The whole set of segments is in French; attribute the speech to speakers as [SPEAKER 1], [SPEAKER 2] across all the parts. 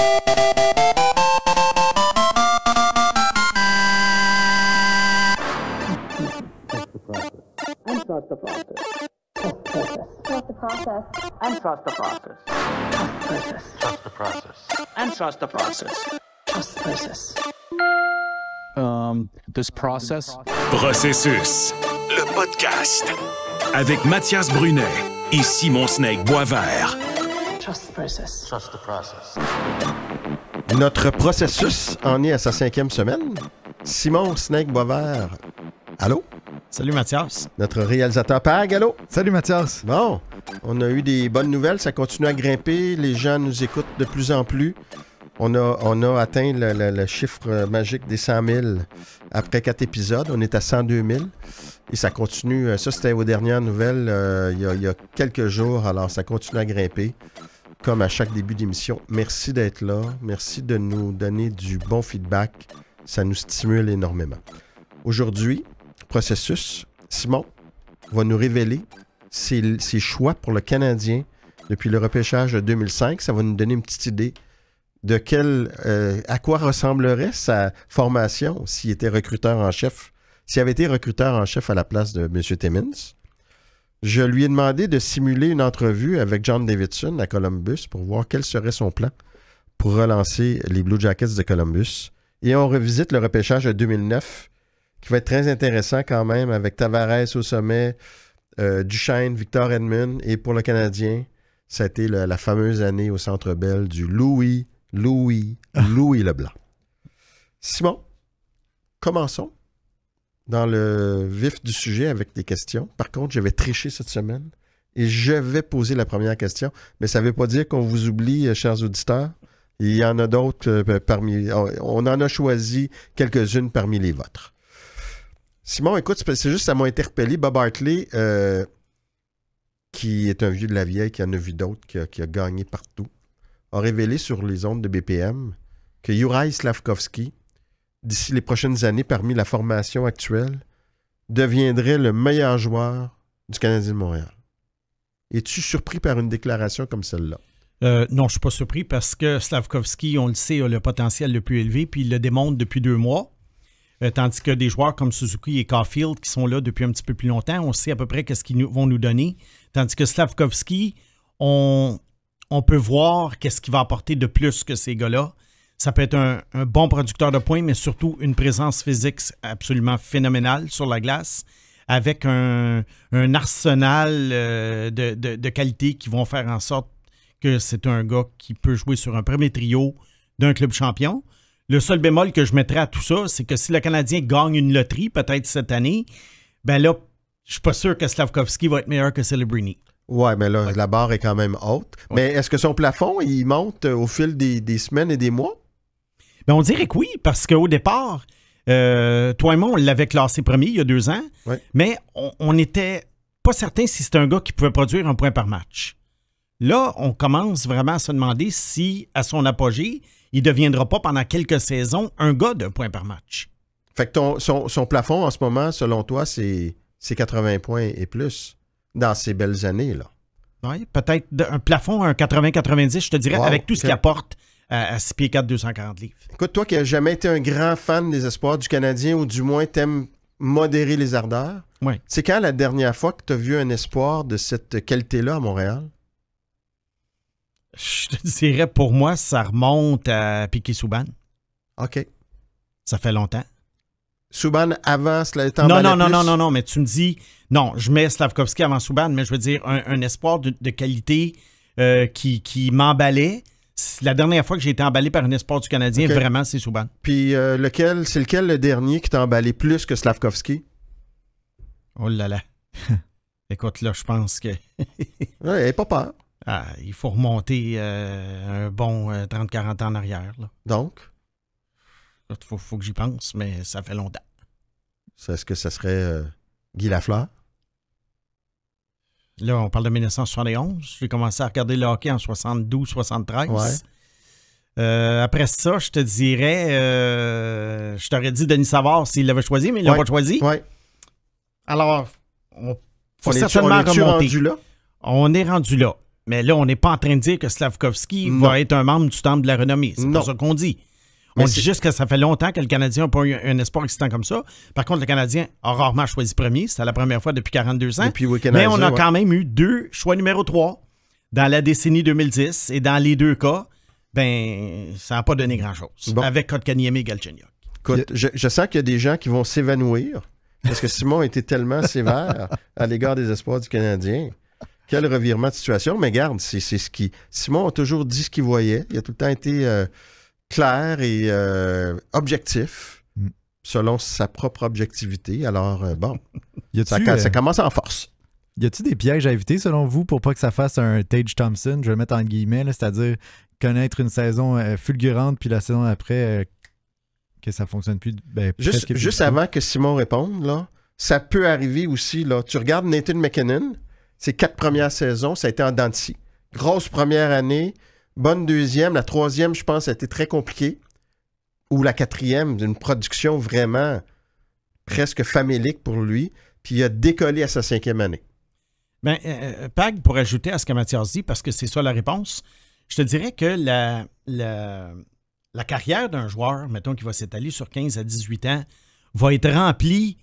[SPEAKER 1] process.
[SPEAKER 2] Um, process. Processus. Le podcast. Avec Mathias Brunet et Simon Snake
[SPEAKER 1] Boisvert.
[SPEAKER 2] Trust the process. Trust the process.
[SPEAKER 1] Notre processus en est à sa cinquième semaine. Simon Snake Boisvert, allô? Salut Mathias. Notre réalisateur Pag, allô? Salut Mathias. Bon, on a eu des bonnes nouvelles, ça continue à grimper, les gens nous écoutent de plus en plus. On a, on a atteint le, le chiffre magique des 100 000 après quatre épisodes, on est à 102 000. Et ça continue. Euh, ça, c'était vos dernières nouvelles euh, il, y a, quelques jours. Alors, ça continue à grimper, comme à chaque début d'émission. Merci d'être là. Merci de nous donner du bon feedback. Ça nous stimule énormément. Aujourd'hui, processus, Simon va nous révéler ses choix pour le Canadien depuis le repêchage de 2005. Ça va nous donner une petite idée de quel, euh, à quoi ressemblerait sa formation s'il était recruteur en chef, s'il avait été recruteur en chef à la place de M. Timmins. Je lui ai demandé de simuler une entrevue avec John Davidson à Columbus pour voir quel serait son plan pour relancer les Blue Jackets de Columbus. Et on revisite le repêchage de 2009, qui va être très intéressant quand même, avec Tavares au sommet, du euh, Duchesne, Victor Edmund, et pour le Canadien, ça a été la, la fameuse année au Centre Bell du Louis Louis, Louis Leblanc. Simon, commençons dans le vif du sujet avec des questions. Par contre, j'avais triché cette semaine et je vais poser la première question, mais ça ne veut pas dire qu'on vous oublie, euh, chers auditeurs. Il y en a d'autres euh, parmi. On en a choisi quelques-unes parmi les vôtres. Simon, écoute, c'est juste, ça m'a interpellé. Bob Hartley, euh, qui est un vieux de la vieille, qui en a vu d'autres, qui, a gagné partout a révélé sur les ondes de BPM que Yuraï Slavkovski, d'ici les prochaines années parmi la formation actuelle, deviendrait le meilleur joueur du Canadien de Montréal. Es-tu surpris par une déclaration comme celle-là?
[SPEAKER 2] Euh, non, je ne suis pas surpris parce que Slavkovski, on le sait, a le potentiel le plus élevé, puis il le démontre depuis deux mois. Euh, tandis que des joueurs comme Suzuki et Caulfield, qui sont là depuis un petit peu plus longtemps, on sait à peu près ce qu'ils vont nous donner. Tandis que Slavkovski, on, on peut voir qu'est-ce qu'il va apporter de plus que ces gars-là. Ça peut être un, bon producteur de points, mais surtout une présence physique absolument phénoménale sur la glace, avec un, arsenal euh, de, qualité qui vont faire en sorte que c'est un gars qui peut jouer sur un premier trio d'un club champion. Le seul bémol que je mettrais à tout ça, c'est que si le Canadien gagne une loterie, peut-être cette année, ben là, je suis pas sûr que Slavkovski va être meilleur que Celebrini.
[SPEAKER 1] Oui, mais là, la barre est quand même haute. Mais est-ce que son plafond, il monte euh, au fil des, semaines et des mois? Ben, on dirait que oui, parce qu'au départ, euh, toi et
[SPEAKER 2] moi, on l'avait classé premier il y a deux ans, mais on n'était pas certain si c'était un gars qui pouvait produire un point par match. Là, on commence vraiment à se demander si, à son apogée, il ne deviendra pas pendant quelques saisons un gars d'un point par match.
[SPEAKER 1] Fait que son, son, plafond en ce moment, selon toi, c'est 80 points et plus dans ces belles années. là.
[SPEAKER 2] Oui, peut-être un plafond, un 80-90, je te dirais, avec tout ce qu'il apporte à, 6 pieds 4, 240 livres.
[SPEAKER 1] Écoute, toi qui n'as jamais été un grand fan des espoirs du Canadien, ou du moins t'aimes modérer les ardeurs, ouais, c'est quand la dernière fois que tu as vu un espoir de cette qualité-là à Montréal? Je te dirais, pour moi, ça
[SPEAKER 2] remonte à Piquet Souban. OK. Ça fait longtemps.
[SPEAKER 1] Souban avant Slavkovski? Non, non, non, non, non,
[SPEAKER 2] non, mais tu me dis, non, je mets Slavkovski avant Souban, mais je veux dire, un, espoir de, qualité euh, qui, qui m'emballait. La dernière fois que j'ai été emballé par un espoir du Canadien, vraiment, c'est Souban.
[SPEAKER 1] Puis euh, lequel, c'est lequel le dernier qui t'a emballé plus que Slavkovski? Oh là là. Écoute, là, je pense que. ouais, pas peur.
[SPEAKER 2] Ah, il faut remonter euh, un bon 30-40 ans en arrière. Donc? Faut, faut que j'y pense, mais ça fait longtemps.
[SPEAKER 1] Est-ce que ça serait euh, Guy Lafleur?
[SPEAKER 2] Là, on parle de 1971. J'ai commencé à regarder le hockey en 72-73. Euh, après ça, je te dirais, euh, je t'aurais dit Denis Savard s'il l'avait choisi, mais il ne l'a pas choisi. Alors, on faut certainement est remonter. Rendu là? On est rendu là. Mais là, on n'est pas en train de dire que Slavkovski va être un membre du Temple de la Renommée. C'est pas ça qu'on dit. On dit juste que ça fait longtemps que le Canadien n'a pas eu un espoir existant comme ça. Par contre, le Canadien a rarement choisi premier. C'était la première fois depuis 42 ans. Mais on a quand même eu deux choix numéro 3 dans la décennie 2010. Et dans les deux cas, ben, ça n'a pas donné grand-chose. Avec Kotkaniemi et Galchenyuk.
[SPEAKER 1] je, sens qu'il y a des gens qui vont s'évanouir parce que Simon était tellement sévère à l'égard des espoirs du Canadien. Quel revirement de situation. Mais garde, c'est ce qui. Simon a toujours dit ce qu'il voyait. Il a tout le temps été. Euh, clair et euh, objectif, mm. selon sa propre objectivité. Alors, euh, bon, ça, euh, commence en force. Y a-t-il des pièges à éviter,
[SPEAKER 3] selon vous, pour pas que ça fasse un Tage Thompson, je vais le mettre en guillemets, c'est-à-dire connaître une saison fulgurante, puis la saison après, que ça fonctionne plus. Ben, juste, avant que
[SPEAKER 1] Simon réponde, là, ça peut arriver aussi. Là, tu regardes Nathan McKinnon, ses quatre premières saisons, ça a été en dentiste. Grosse première année, bonne deuxième. La troisième, je pense, a été très compliquée. Ou la quatrième, d'une production vraiment presque famélique pour lui. Puis il a décollé à sa cinquième année.
[SPEAKER 2] Ben, euh, euh, Pag, pour ajouter à ce que Mathias dit, parce que c'est ça la réponse, je te dirais que la, la, carrière d'un joueur, mettons qu'il va s'étaler sur 15 à 18 ans, va être remplie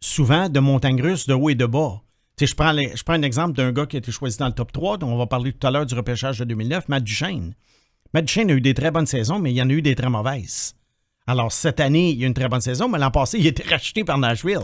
[SPEAKER 2] souvent de montagnes russes de haut et de bas je prends, je un exemple d'un gars qui a été choisi dans le top 3, dont on va parler tout à l'heure du repêchage de 2009, Matt Duchesne. Matt Duchesne a eu des très bonnes saisons, mais il y en a eu des très mauvaises. Alors, cette année, il y a une très bonne saison, mais l'an passé, il a été racheté par Nashville.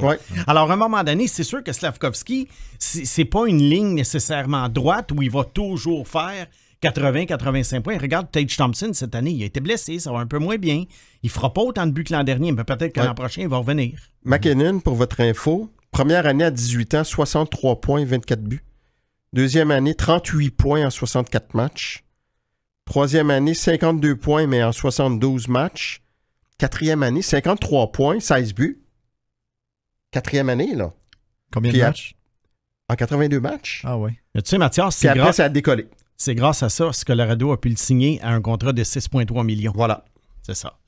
[SPEAKER 2] Alors, à un moment donné, c'est sûr que Slavkovski, c'est pas une ligne nécessairement droite où il va toujours faire 80-85 points. Regarde Tage Thompson cette année, il a été blessé, ça va un peu moins bien. Il fera pas autant de buts que l'an dernier, mais peut-être que l'an prochain, il va revenir.
[SPEAKER 1] McKinnon, pour votre info, Première année à 18 ans, 63 points, 24 buts. Deuxième année, 38 points en 64 matchs. Troisième année, 52 points, mais en 72 matchs. Quatrième année, 53 points, 16 buts. Quatrième année, là. Combien de matchs? En 82 matchs. Ah oui.
[SPEAKER 2] tu sais, Mathias, c'est après, grâce... ça a décollé. C'est grâce à ça que Colorado a pu le signer à un contrat de 6,3 millions. Voilà. C'est ça.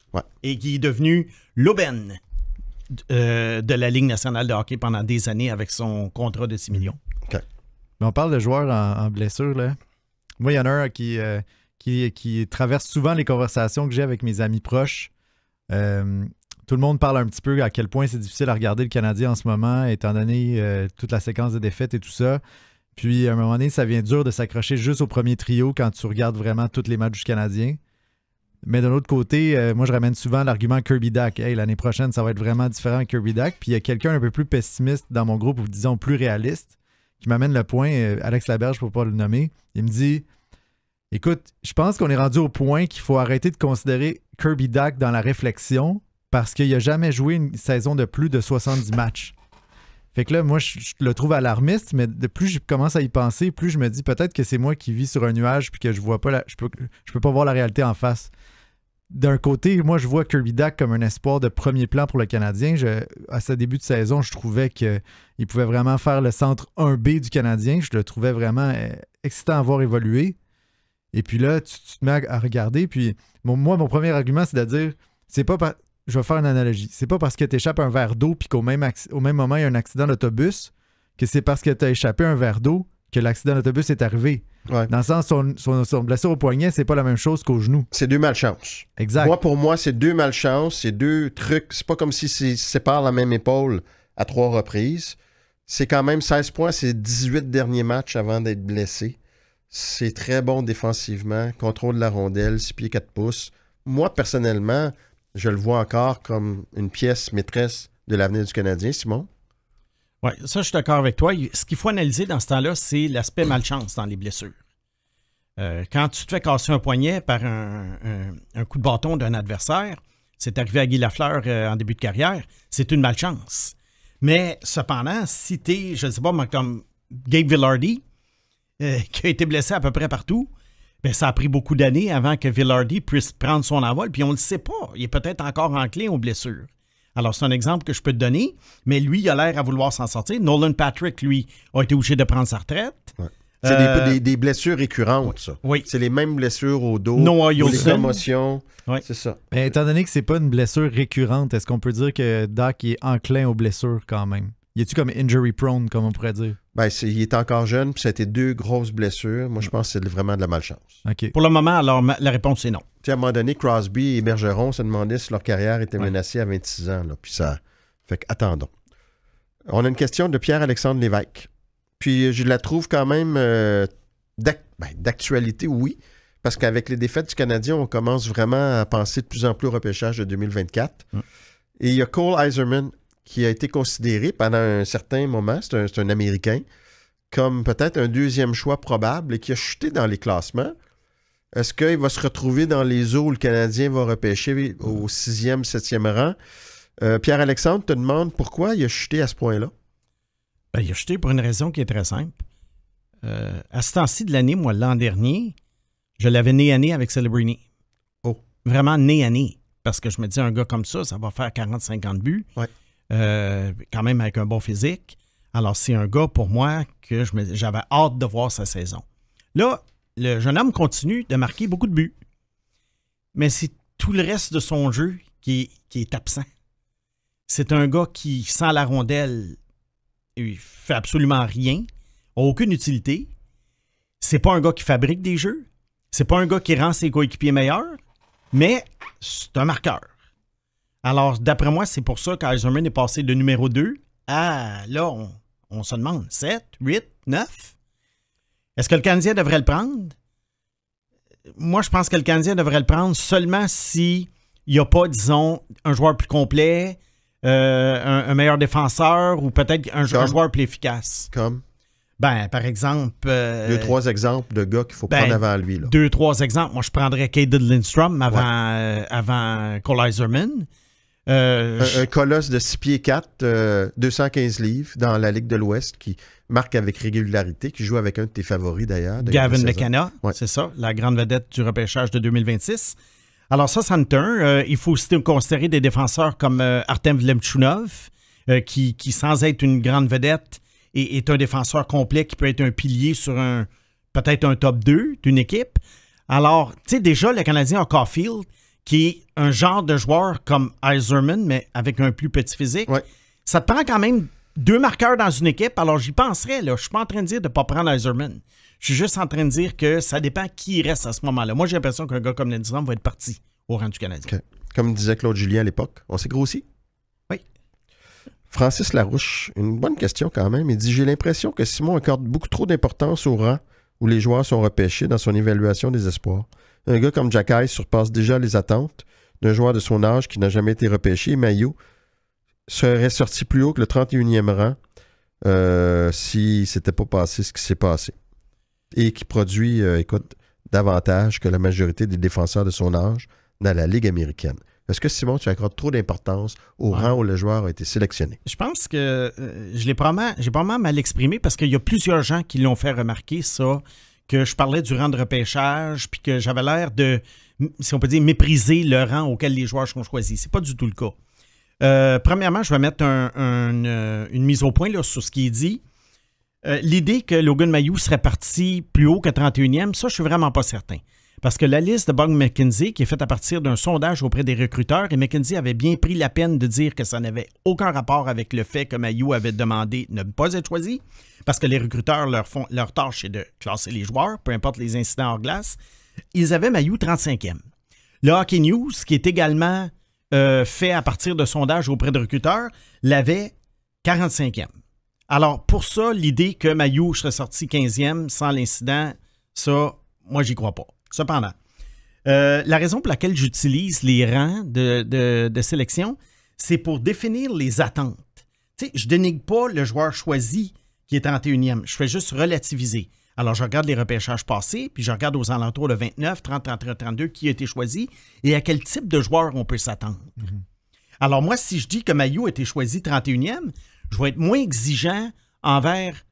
[SPEAKER 2] Et qui est devenu l'aubaine euh, de la Ligue nationale de hockey pendant des années avec son contrat de 6 millions.
[SPEAKER 3] Mais on parle de joueurs en, blessure. Là. Moi, il y en a un euh, qui, traverse souvent les conversations que j'ai avec mes amis proches. Euh, tout le monde parle un petit peu à quel point c'est difficile à regarder le Canadien en ce moment, étant donné toute la séquence de défaites et tout ça. Puis à un moment donné, ça vient dur de s'accrocher juste au premier trio quand tu regardes vraiment tous les matchs du Canadien. Mais d'un autre côté, euh, moi, je ramène souvent l'argument Kirby Duck, Hey, l'année prochaine, ça va être vraiment différent avec Kirby Duck. Puis il y a quelqu'un un peu plus pessimiste dans mon groupe, ou disons plus réaliste, qui m'amène le point, euh, Alex Laberge, pour pas le nommer. Il me dit Écoute, je pense qu'on est rendu au point qu'il faut arrêter de considérer Kirby Duck dans la réflexion parce qu'il n'a jamais joué une saison de plus de 70 matchs. Fait que là, moi, je, le trouve alarmiste, mais de plus je commence à y penser, plus je me dis peut-être que c'est moi qui vis sur un nuage puis que je vois pas je peux, peux pas voir la réalité en face. D'un côté, moi, je vois Kirby Duck comme un espoir de premier plan pour le Canadien. à sa début de saison, je trouvais qu'il pouvait vraiment faire le centre 1B du Canadien. Je le trouvais vraiment eh, excitant à voir évoluer. Et puis là, tu, te mets à regarder. Puis, moi, mon premier argument, c'est de dire c'est pas je vais faire une analogie. C'est pas parce que tu échappes un verre d'eau puis qu'au même, au même moment, il y a un accident d'autobus que c'est parce que tu as échappé un verre d'eau que l'accident d'autobus est arrivé. Dans le sens, son, son, blessure au poignet, c'est pas la même chose qu'au genou.
[SPEAKER 1] C'est deux malchances. Exact. Moi, pour moi, c'est deux malchances, c'est deux trucs. C'est pas comme si c'est par la même épaule à trois reprises. C'est quand même 16 points, c'est 18 derniers matchs avant d'être blessé. C'est très bon défensivement, contrôle de la rondelle, 6 pieds 4 pouces. Moi, personnellement, je le vois encore comme une pièce maîtresse de l'avenir du Canadien, Simon.
[SPEAKER 2] Oui, ça, je suis d'accord avec toi. Ce qu'il faut analyser dans ce temps-là, c'est l'aspect malchance dans les blessures. Euh, quand tu te fais casser un poignet par un, coup de bâton d'un adversaire, c'est arrivé à Guy Lafleur euh, en début de carrière, c'est une malchance. Mais cependant, si tu es, je ne sais pas, comme Gabe Villardi, euh, qui a été blessé à peu près partout, ben, ça a pris beaucoup d'années avant que Villardy puisse prendre son envol, puis on ne le sait pas. Il est peut-être encore enclin aux blessures. Alors, c'est un exemple que je peux te donner, mais lui, il a l'air à vouloir s'en sortir. Nolan Patrick, lui, a été obligé de prendre sa retraite.
[SPEAKER 1] C'est euh, des, blessures récurrentes, ça. Oui. C'est les mêmes blessures au dos, aux les émotions, Oui. C'est ça.
[SPEAKER 3] Mais étant donné que c'est pas une blessure récurrente, est-ce qu'on peut dire que Doc est enclin aux blessures quand même? Il est-tu comme injury prone, comme on pourrait
[SPEAKER 1] dire? Ben, il est encore jeune, puis ça a été deux grosses blessures. Moi, je pense que c'est vraiment de la malchance. Pour le moment, alors, la réponse est non. à un moment donné, Crosby et Bergeron se demandaient si leur carrière était menacée à 26 ans. Là, puis ça. Fait que, attendons. On a une question de Pierre-Alexandre Lévesque. Puis euh, je la trouve quand même euh, ben, d'actualité, oui, parce qu'avec les défaites du Canadien, on commence vraiment à penser de plus en plus au repêchage de 2024. Et il y a Cole Eiserman qui a été considéré pendant un certain moment, c'est un, Américain, comme peut-être un deuxième choix probable et qui a chuté dans les classements. Est-ce qu'il va se retrouver dans les eaux où le Canadien va repêcher au sixième, septième rang? Euh, Pierre-Alexandre te demande pourquoi il a chuté à ce point-là.
[SPEAKER 2] Ben, il a chuté pour une raison qui est très simple. Euh, à ce temps-ci de l'année, moi, l'an dernier, je l'avais né à nez avec Celebrini. Oh. Vraiment nez à nez. Parce que je me dis, un gars comme ça, ça va faire 40-50 buts. Ouais. Euh, quand même avec un bon physique. Alors, c'est un gars pour moi que j'avais hâte de voir sa saison. Là, le jeune homme continue de marquer beaucoup de buts. Mais c'est tout le reste de son jeu qui est, absent. C'est un gars qui, sans la rondelle, il fait absolument rien, aucune utilité. C'est pas un gars qui fabrique des jeux. C'est pas un gars qui rend ses coéquipiers meilleurs, mais c'est un marqueur. Alors, d'après moi, c'est pour ça qu'Eiserman est passé de numéro 2 à, là, on, se demande, 7, 8, 9? Est-ce que le Canadien devrait le prendre? Moi, je pense que le Canadien devrait le prendre seulement s'il il n'y a pas, disons, un joueur plus complet, euh, un, meilleur défenseur ou peut-être un, joueur plus efficace. Comme? Ben, par exemple. Euh, deux, trois
[SPEAKER 1] exemples de gars qu'il faut prendre ben, avant lui.
[SPEAKER 2] Deux, trois exemples. Moi, je prendrais Kaden Lindstrom avant, euh, Cole Eiserman. Euh, un,
[SPEAKER 1] colosse de 6 pieds 4, 215 euh, livres dans la Ligue de l'Ouest qui marque avec régularité, qui joue avec un de tes favoris d'ailleurs. Gavin McKenna,
[SPEAKER 2] c'est ça, la grande vedette du repêchage de 2026. Alors ça, ça euh, il faut aussi considérer des défenseurs comme Artem Vlemchunov, qui, qui, sans être une grande vedette, est, un défenseur complet qui peut être un pilier sur un peut-être un top 2 d'une équipe. Alors, tu sais, déjà, le Canadien a Caulfield – qui est un genre de joueur comme Iserman, mais avec un plus petit physique, ça te prend quand même deux marqueurs dans une équipe. Alors, j'y penserais. Là. Je ne suis pas en train de dire de ne pas prendre Iserman. Je suis juste en train de dire que ça dépend qui reste à ce moment-là. Moi, j'ai l'impression qu'un gars comme Lindstrom va être
[SPEAKER 1] parti au rang du Canadien. Comme disait Claude Julien à l'époque, on s'est grossi. Oui. Francis Larouche, une bonne question quand même. Il dit J'ai l'impression que Simon accorde beaucoup trop d'importance au rang où les joueurs sont repêchés dans son évaluation des espoirs. Un gars comme Jacky surpasse déjà les attentes d'un joueur de son âge qui n'a jamais été repêché. Maillot serait sorti plus haut que le 31e rang euh, si c'était pas passé ce qui s'est passé. Et qui produit, euh, écoute, davantage que la majorité des défenseurs de son âge dans la Ligue américaine. Est-ce que Simon, tu accordes trop d'importance au rang où le joueur a été sélectionné?
[SPEAKER 2] Je pense que euh, je l'ai pas probablement mal exprimé parce qu'il y a plusieurs gens qui l'ont fait remarquer, ça, que je parlais du rang de repêchage, puis que j'avais l'air de, si on peut dire, mépriser le rang auquel les joueurs sont choisis. C'est pas du tout le cas. Euh, premièrement, je vais mettre euh, une mise au point là, sur ce qui est dit. Euh, l'idée que Logan Mayou serait parti plus haut que 31e, ça, je suis vraiment pas certain. Parce que la liste de Bug McKenzie, qui est faite à partir d'un sondage auprès des recruteurs, et McKenzie avait bien pris la peine de dire que ça n'avait aucun rapport avec le fait que Mayou avait demandé de ne pas être choisi parce que les recruteurs, leur, font, leur tâche, c'est de classer les joueurs, peu importe les incidents hors glace. Ils avaient Mayou 35e. Le Hockey News, qui est également euh, fait à partir de sondages auprès de recruteurs, l'avait 45e. Alors, pour ça, l'idée que Mayou serait sorti 15e sans l'incident, ça, moi, j'y crois pas. Cependant, euh, la raison pour laquelle j'utilise les rangs de, sélection, c'est pour définir les attentes. Je je dénigre pas le joueur choisi qui est 31e. Je fais juste relativiser. Alors, je regarde les repêchages passés, puis je regarde aux alentours de 29, 30, 31, 32 qui a été choisi et à quel type de joueur on peut s'attendre. Mhm. Alors, moi, si je dis que Mayou a été choisi 31e, je vais être moins exigeant envers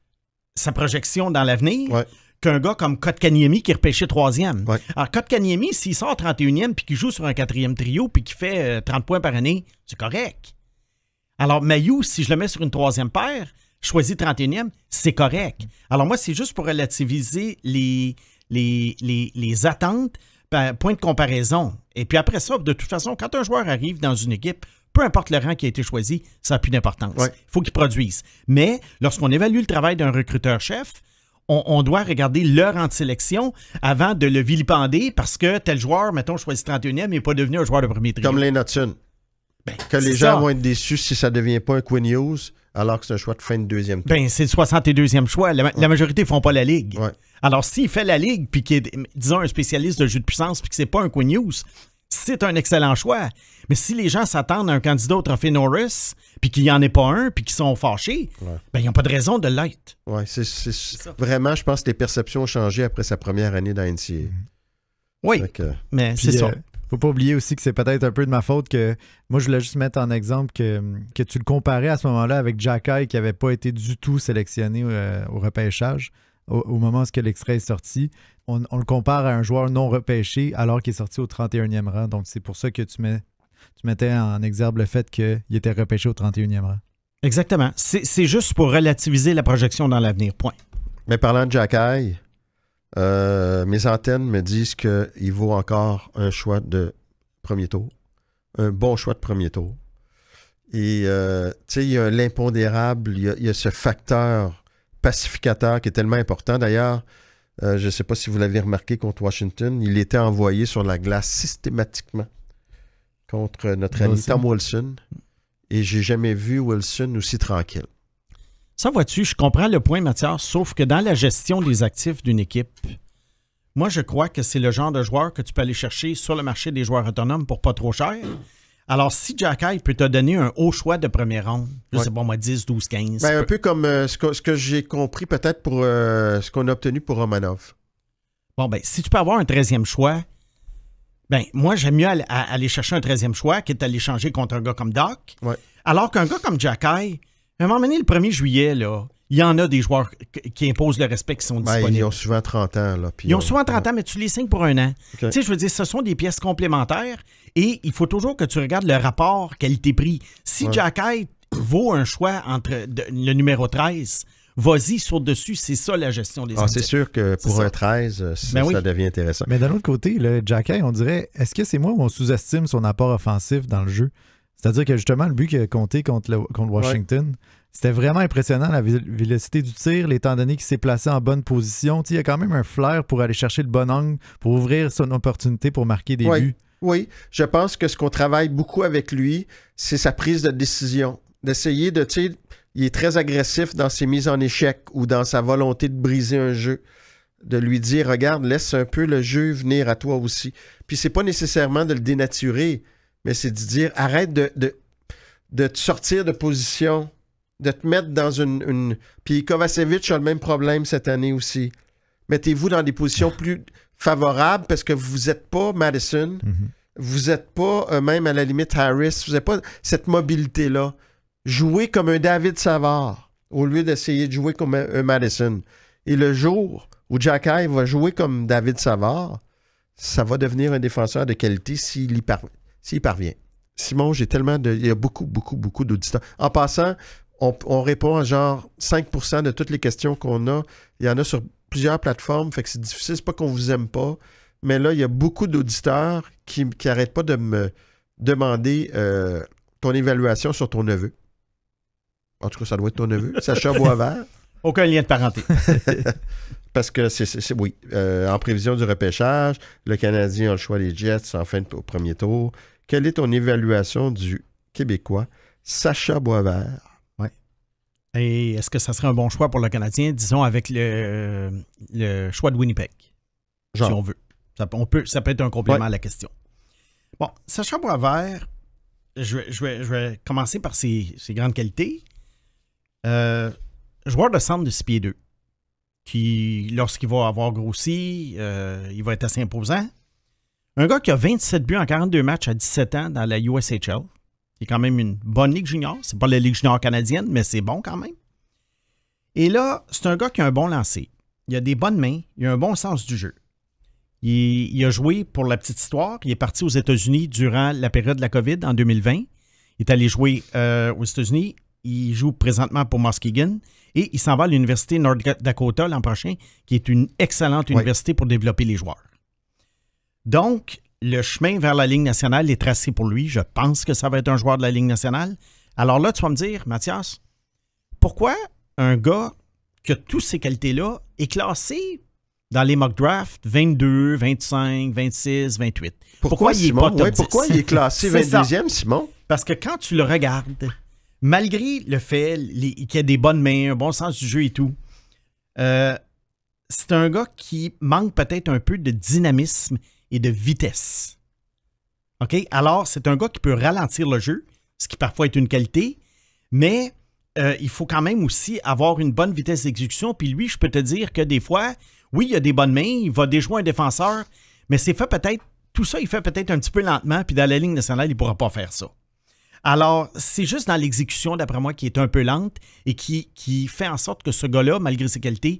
[SPEAKER 2] sa projection dans l'avenir qu'un gars comme Kotkaniemi qui est repêché troisième. e Alors, Kotkaniemi, s'il sort 31e puis qu'il joue sur un quatrième trio puis qu'il fait 30 euh, points par année, c'est correct. Alors, Mayou, si je le mets sur une troisième paire, choisi 31e, c'est correct. Alors moi, c'est juste pour relativiser les, les, attentes, point de comparaison. Et puis après ça, de toute façon, quand un joueur arrive dans une équipe, peu importe le rang qui a été choisi, ça n'a plus d'importance. Il faut qu'il produise. Mais lorsqu'on évalue le travail d'un recruteur-chef, on, doit regarder leur rang de sélection avant de le vilipender parce que tel joueur, mettons, choisi 31e, n'est pas devenu un joueur de premier tri. Comme les nations.
[SPEAKER 1] Ben, que les gens vont être déçus si ça ne devient pas un Quinn alors que c'est un choix de fin de deuxième tour.
[SPEAKER 2] Ben, c'est le 62e choix. La, majorité ne font pas la ligue. Alors, s'il fait la ligue, puis qu'il est, disons, un spécialiste de jeu de puissance, puis que c'est pas un Quinn News, c'est un excellent choix. Mais si les gens s'attendent à un candidat au trophée Norris, puis qu'il n'y en ait pas un, puis qu'ils sont fâchés, ben, ils n'ont pas de raison de l'être.
[SPEAKER 1] Oui, c'est vraiment, je pense que les perceptions ont changé après sa première année dans NCA. Oui, mais c'est ça. Euh,
[SPEAKER 3] faut pas oublier aussi que c'est peut-être un peu de ma faute que moi je voulais juste mettre en exemple que, tu le comparais à ce moment-là avec Jacky qui n'avait pas été du tout sélectionné euh, au repêchage au, moment où l'extrait est sorti. On, le compare à un joueur non repêché alors qu'il est sorti au 31e rang. Donc c'est pour ça que tu, mets, tu mettais en exergue le fait qu'il était repêché au 31e rang.
[SPEAKER 2] Exactement. C'est juste pour relativiser la projection dans l'avenir. Point.
[SPEAKER 1] Mais parlant de Jacky, euh, mes antennes me disent qu'il vaut encore un choix de premier tour, un bon choix de premier tour. Et euh, tu sais, il y a l'impondérable, il, y, a ce facteur pacificateur qui est tellement important. D'ailleurs, euh, je ne sais pas si vous l'avez remarqué contre Washington, il était envoyé sur la glace systématiquement contre notre ami Tom Wilson. Et j'ai jamais vu Wilson aussi tranquille.
[SPEAKER 2] Ça, vois-tu, je comprends le point, Mathias, sauf que dans la gestion des actifs d'une équipe, moi, je crois que c'est le genre de joueur que tu peux aller chercher sur le marché des joueurs autonomes pour pas trop cher. Alors, si Jack peut te donner un haut choix de premier ronde, je sais pas moi, 10, 12, 15. Ben, un peu
[SPEAKER 1] comme euh, ce que, j'ai compris peut-être pour euh, ce qu'on a obtenu pour Romanov. Bon, ben, si tu peux avoir un
[SPEAKER 2] 13e choix, ben, moi, j'aime mieux aller, chercher un 13e choix est d'aller changer contre un gars comme Doc. Alors qu'un gars comme Jack à un moment donné, le 1er juillet, là, il y en a des joueurs qui imposent le respect qui sont ben, disponibles. ils
[SPEAKER 1] ont souvent 30 ans. ils ont souvent
[SPEAKER 2] 30 ans, mais tu les signes pour un an. je veux dire, ce sont des pièces complémentaires et il faut toujours que tu regardes le rapport qualité-prix. Si Jack vaut
[SPEAKER 3] un choix entre
[SPEAKER 2] le numéro 13, vas-y sur dessus, c'est ça la gestion des ah, C'est
[SPEAKER 1] sûr que pour un 13, euh, ben ça, devient intéressant. Mais d'un
[SPEAKER 3] autre côté, le Jack on dirait, est-ce que c'est moi où on sous-estime son apport offensif dans le jeu? C'est-à-dire que justement, le but qu'il a compté contre, Washington, c'était vraiment impressionnant la vélocité du tir, étant donné qu'il s'est placé en bonne position. Tu il y a quand même un flair pour aller chercher le bon angle, pour ouvrir son opportunité pour marquer des buts.
[SPEAKER 1] Oui, je pense que ce qu'on travaille beaucoup avec lui, c'est sa prise de décision. D'essayer de, il est très agressif dans ses mises en échec ou dans sa volonté de briser un jeu. De lui dire, regarde, laisse un peu le jeu venir à toi aussi. Puis c'est pas nécessairement de le dénaturer, mais c'est de dire arrête de, de, te sortir de position, de te mettre dans une. une... Puis Kovacevic a le même problème cette année aussi. Mettez-vous dans des positions plus favorables parce que vous n'êtes pas Madison, mm-hmm. vous n'êtes pas euh, même à la limite Harris, vous n'êtes pas cette mobilité-là. Jouez comme un David Savard au lieu d'essayer de jouer comme un Madison. Et le jour où Jack va jouer comme David Savard, ça va devenir un défenseur de qualité s'il y parvient s'il parvient. Simon, j'ai tellement de. Il y a beaucoup, beaucoup, beaucoup d'auditeurs. En passant, on, répond à genre 5 de toutes les questions qu'on a. Il y en a sur plusieurs plateformes, fait que c'est difficile. C'est pas qu'on vous aime pas, mais là, il y a beaucoup d'auditeurs qui n'arrêtent pas de me demander euh, ton évaluation sur ton neveu. En tout cas, ça doit être ton neveu, Sacha Boisvert.
[SPEAKER 2] Aucun lien de parenté.
[SPEAKER 1] Parce que, c'est oui, euh, en prévision du repêchage, le Canadien a le choix des Jets en fin de, premier tour. Quelle est ton évaluation du Québécois Sacha Boisvert?
[SPEAKER 2] Oui. Et est-ce que ça serait un bon choix pour le Canadien, disons, avec le, le choix de Winnipeg, Genre. si on veut? Ça, peut, ça peut être un complément à la question. Bon, Sacha Boisvert, je, je, vais, je vais commencer par ses, ses grandes qualités. Euh, joueur de centre de 6 2, qui, lorsqu'il va avoir grossi, euh, il va être assez imposant. Un gars qui a 27 buts en 42 matchs à 17 ans dans la USHL, qui est quand même une bonne ligue junior. C'est pas la ligue junior canadienne, mais c'est bon quand même. Et là, c'est un gars qui a un bon lancer. Il a des bonnes mains, il a un bon sens du jeu. Il, a joué pour la petite histoire. Il est parti aux États-Unis durant la période de la COVID en 2020. Il est allé jouer euh, aux États-Unis. Il joue présentement pour Muskegon et il s'en va à l'Université North Dakota l'an prochain, qui est une excellente université pour développer les joueurs. Donc, le chemin vers la Ligue nationale est tracé pour lui. Je pense que ça va être un joueur de la Ligue nationale. Alors là, tu vas me dire, Mathias, pourquoi un gars qui a toutes ces qualités-là est classé dans les mock draft 22, 25, 26, 28? Pourquoi, est Simon, Pourquoi il est classé 22e, Simon? Parce que quand tu le regardes, malgré le fait qu'il y des bonnes mains, un bon sens du jeu et tout, euh, c'est un gars qui manque peut-être un peu de dynamisme et de vitesse. OK? Alors, c'est un gars qui peut ralentir le jeu, ce qui parfois est une qualité, mais euh, il faut quand même aussi avoir une bonne vitesse d'exécution. Puis lui, je peux te dire que des fois, oui, il a des bonnes mains, il va déjouer un défenseur, mais c'est fait peut-être, tout ça, il fait peut-être un petit peu lentement, puis dans la ligne nationale, il ne pourra pas faire ça. Alors, c'est juste dans l'exécution, d'après moi, qui est un peu lente et qui, fait en sorte que ce gars-là, malgré ses qualités,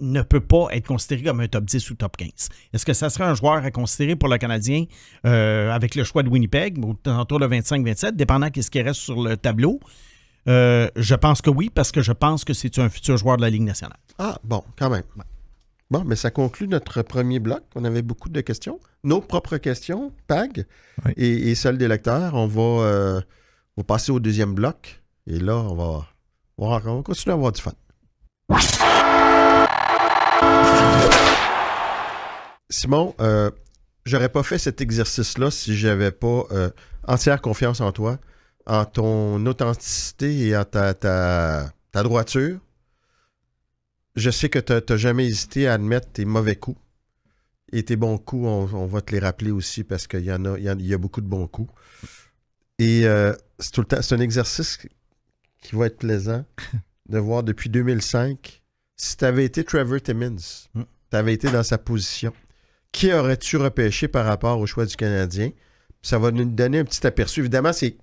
[SPEAKER 2] ne peut pas être considéré comme un top 10 ou top 15. Est-ce que ça serait un joueur à considérer pour le Canadien euh, avec le choix de Winnipeg, autour de 25-27, dépendant de ce qui reste sur le tableau? Euh,
[SPEAKER 1] je pense que oui, parce que je pense que c'est un futur joueur de la Ligue nationale. Ah, bon, quand même. Bon, mais ben, ça conclut notre premier bloc. On avait beaucoup de questions. Nos propres questions, PAG, et, celles des lecteurs. Euh, on va, passer au deuxième bloc. Et là, on va, continuer à avoir du fun. Simon, euh, j'aurais pas fait cet exercice-là si j'avais pas euh, entière confiance en toi, en ton authenticité et en ta droiture je sais que tu n'as jamais hésité à admettre tes mauvais coups. Et tes bons coups, on, va te les rappeler aussi parce qu'il y en a, il y, a beaucoup de bons coups. Et euh, c'est tout le c'est un exercice qui va être plaisant de voir depuis 2005. Si tu avais été Trevor Timmins, mm. tu avais été dans sa position, qui aurais-tu repêché par rapport au choix du Canadien? Ça va nous donner un petit aperçu. Évidemment, c'est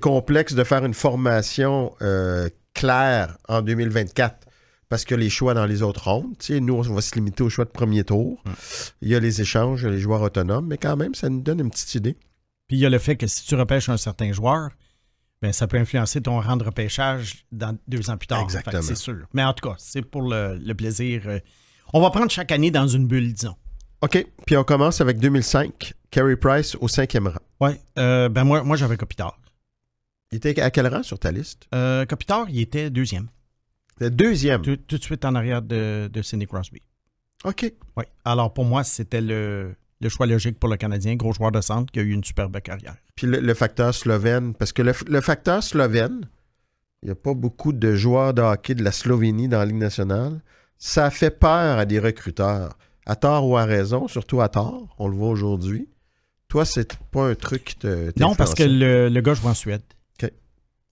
[SPEAKER 1] complexe de faire une formation euh, claire en 2024 parce que les choix dans les autres rondes. nous, on va se limiter aux choix de premier tour. Il y a les échanges, les joueurs autonomes, mais quand même, ça nous donne une petite idée.
[SPEAKER 2] Puis il y a le fait que si tu repêches un certain joueur, ben, ça peut influencer ton rang de repêchage dans deux ans plus tard. Exactement. C'est sûr. Mais en tout cas, c'est pour le, plaisir. Euh, on va prendre chaque année dans une bulle, disons.
[SPEAKER 1] OK. Puis on commence avec 2005, Carey Price au cinquième rang. Oui. Euh, ben moi, moi j'avais Kopitar. Il était à quel rang sur ta liste?
[SPEAKER 2] Euh, il était deuxième deuxième. Tout, de suite en arrière de, de Sidney Crosby. OK. Oui. Alors, pour moi, c'était le, choix logique pour le Canadien, gros joueur de centre qui
[SPEAKER 1] a eu une superbe carrière. Puis le, facteur slovène, parce que le, facteur slovène, il n'y a pas beaucoup de joueurs de hockey de la Slovénie dans la Ligue nationale. Ça fait peur à des recruteurs. À tort ou à raison, surtout à tort, on le voit aujourd'hui. Toi, c'est pas un truc qui te. Non, parce que le, le gars joue en Suède.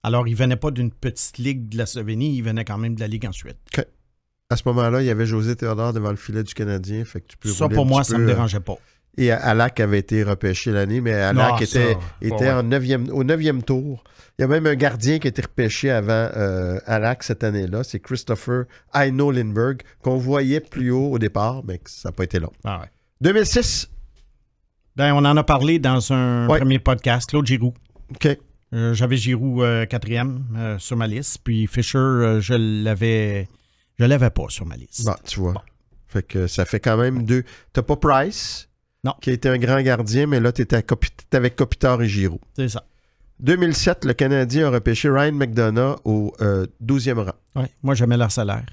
[SPEAKER 2] Alors, il ne venait pas d'une petite ligue de la Slovénie, il venait quand même de la ligue ensuite.
[SPEAKER 1] À ce moment-là, il y avait José Théodore devant le filet du Canadien. Fait ça, pour moi, ça ne me euh, dérangeait pas. Et Alak avait été repêché l'année, mais Alak était, au neuvième tour. Il y a même un gardien qui a été repêché avant euh, Alak cette année-là. C'est Christopher Aino Lindbergh, qu'on voyait plus haut au départ, mais ça n'a pas été long. 2006. Ah ben, on en a parlé dans
[SPEAKER 2] un premier podcast, Claude Giroux. OK. Euh, j'avais Giroud euh, quatrième euh, sur ma liste, puis Fisher, je l'avais je l'avais pas sur ma
[SPEAKER 1] liste. Bah, tu vois. Fait que ça fait quand même deux. T'as pas Price, qui a été un grand gardien, mais là, tu étais avec Kopitar et Giroud. C'est ça. 2007, le Canadien a repêché Ryan McDonough au 12e rang.
[SPEAKER 2] Oui, moi, j'aimais leur salaire.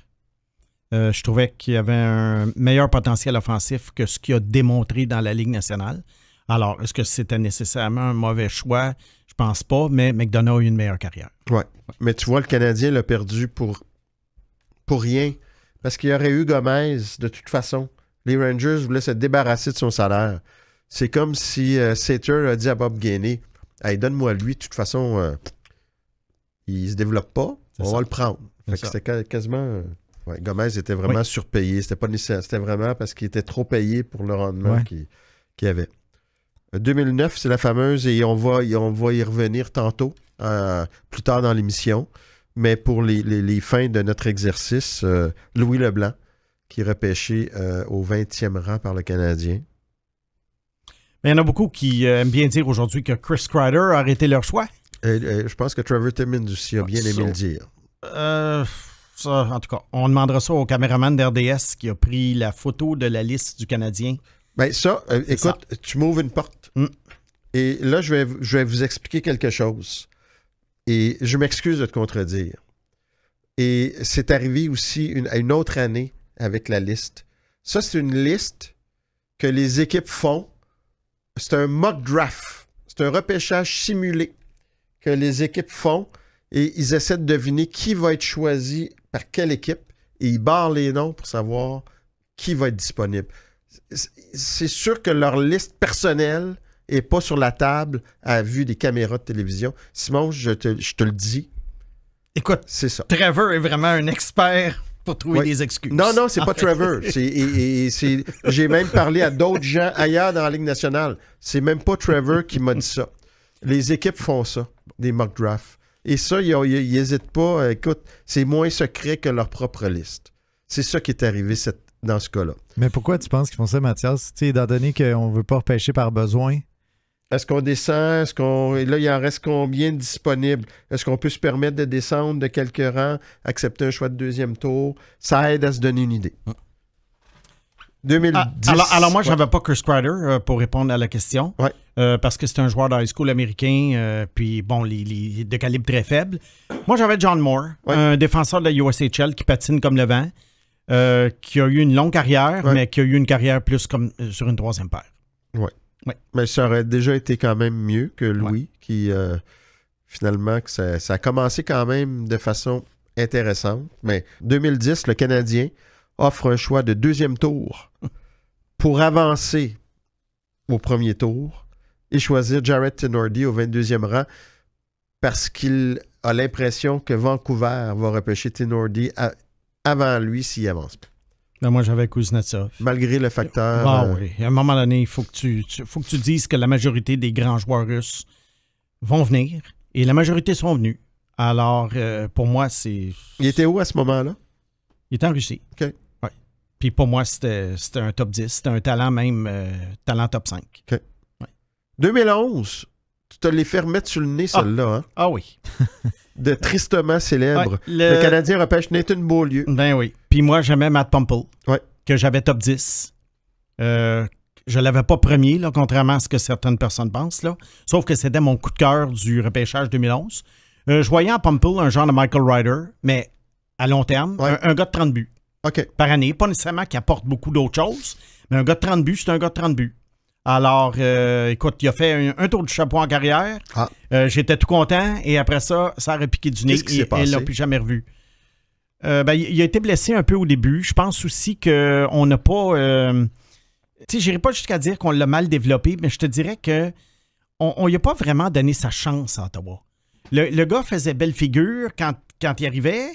[SPEAKER 2] je trouvais qu'il y avait un meilleur potentiel offensif que ce qu'il a démontré dans la Ligue nationale. Alors, est-ce que c'était nécessairement un mauvais choix? Je pense pas, mais McDonough a eu une meilleure carrière.
[SPEAKER 1] Oui. Mais tu vois, le Canadien l'a perdu pour, pour rien. Parce qu'il y aurait eu Gomez de toute façon. Les Rangers voulaient se débarrasser de son salaire. C'est comme si euh, Sater a dit à Bob Gainey Hey, donne-moi lui, de toute façon, il euh, il se développe pas, on va le prendre. c'était quasiment. Euh, Gomez était vraiment surpayé. C'était pas C'était vraiment parce qu'il était trop payé pour le rendement qu'il avait. 2009, c'est la fameuse, et on va, on y revenir tantôt, euh, plus tard dans l'émission. Mais pour les, fins de notre exercice, euh, Louis Leblanc, qui est repêché euh, au 20e rang par le Canadien. Mais il y en a beaucoup qui aiment bien dire aujourd'hui que Chris Kreider a arrêté leur choix. je pense que Trevor Timmins aussi a bien aimé le dire.
[SPEAKER 2] ça, en tout cas, on demandera ça au caméraman d'RDS qui a pris
[SPEAKER 1] la photo de la liste du Canadien. Ben ça, écoute, tu m'ouvres une porte et là, je vais, je vais vous expliquer quelque chose. Et je m'excuse de te contredire. Et c'est arrivé aussi à une autre année avec la liste. Ça, c'est une liste que les équipes font. C'est un mock draft. C'est un repêchage simulé que les équipes font et ils essaient de deviner qui va être choisi par quelle équipe et ils barrent les noms pour savoir qui va être disponible. C'est sûr que leur liste personnelle et pas sur la table à vue des caméras de télévision. Simon, je te, le dis. Écoute, c'est ça.
[SPEAKER 2] Trevor est vraiment un expert pour trouver des excuses. Non, non, c'est pas Trevor.
[SPEAKER 1] J'ai même parlé à d'autres gens ailleurs dans la Ligue nationale. C'est même pas Trevor qui m'a dit ça. Les équipes font ça, des mock drafts. Et ça, ils n'hésitent pas. Écoute, c'est moins secret que leur propre liste. C'est ça qui est arrivé dans ce cas-là.
[SPEAKER 3] Mais pourquoi tu penses qu'ils font ça, Mathias? étant donné qu'on ne veut pas repêcher par besoin,
[SPEAKER 1] est-ce qu'on descend? Est-ce qu'on. Là, il en reste combien de disponibles? Est-ce qu'on peut se permettre de descendre de quelques rangs, accepter un choix de deuxième tour? Ça aide à se donner une idée. 2010. Ah, alors, moi, je n'avais pas Chris Crider euh, pour répondre à la question. Euh, parce
[SPEAKER 2] que c'est un joueur de high school américain, euh, puis bon, les, de calibre très faible. Moi, j'avais John Moore, un défenseur de la USHL qui patine comme le vent, qui a eu une longue carrière, mais qui a eu une carrière plus comme sur une troisième paire.
[SPEAKER 1] Oui. Mais ça aurait déjà été quand même mieux que Louis, qui euh, finalement, que ça, a commencé quand même de façon intéressante. Mais 2010, le Canadien offre un choix de deuxième tour pour avancer au premier tour et choisir Jared Tenordi au 22e rang parce qu'il a l'impression que Vancouver va repêcher Tenordi avant lui s'il avance ben, moi, j'avais ça. Malgré le facteur. Ah euh, oui.
[SPEAKER 2] À un moment donné, il faut que tu, faut que tu dises que la majorité des grands joueurs russes vont venir. Et la majorité sont venus. Alors, euh, pour moi, c'est. Il était où à ce moment-là? Il était en Russie. OK. Puis pour moi, c'était un top 10. C'était un talent même, euh, talent top 5. OK.
[SPEAKER 1] 2011, tu te les fait remettre sur le nez, ah. celle-là. Ah, hein? ah oui. de Tristement célèbre. le...
[SPEAKER 2] Canadien repêche beau lieu. Ben oui. Puis moi, j'aimais Matt Pumple, que j'avais top 10. Euh, je ne l'avais pas premier, là, contrairement à ce que certaines personnes pensent. Là. Sauf que c'était mon coup de cœur du repêchage 2011. Euh, je voyais en Pumple un genre de Michael Ryder, mais à long terme, un, gars de 30 buts par année. Pas nécessairement qui apporte beaucoup d'autres choses, mais un gars de 30 buts, c'est un gars de 30 buts. Alors, euh, écoute, il a fait un, tour de chapeau en carrière. Ah. Euh, j'étais tout content. Et après ça, ça a repiqué du nez. Et, il l'a plus jamais revu. Euh, ben, il a été blessé un peu au début. Je pense aussi qu'on n'a pas. tu sais, pas jusqu'à dire qu'on l'a mal développé, mais je te dirais que on a pas vraiment donné sa chance à Ottawa. Le, gars faisait belle figure quand, il arrivait.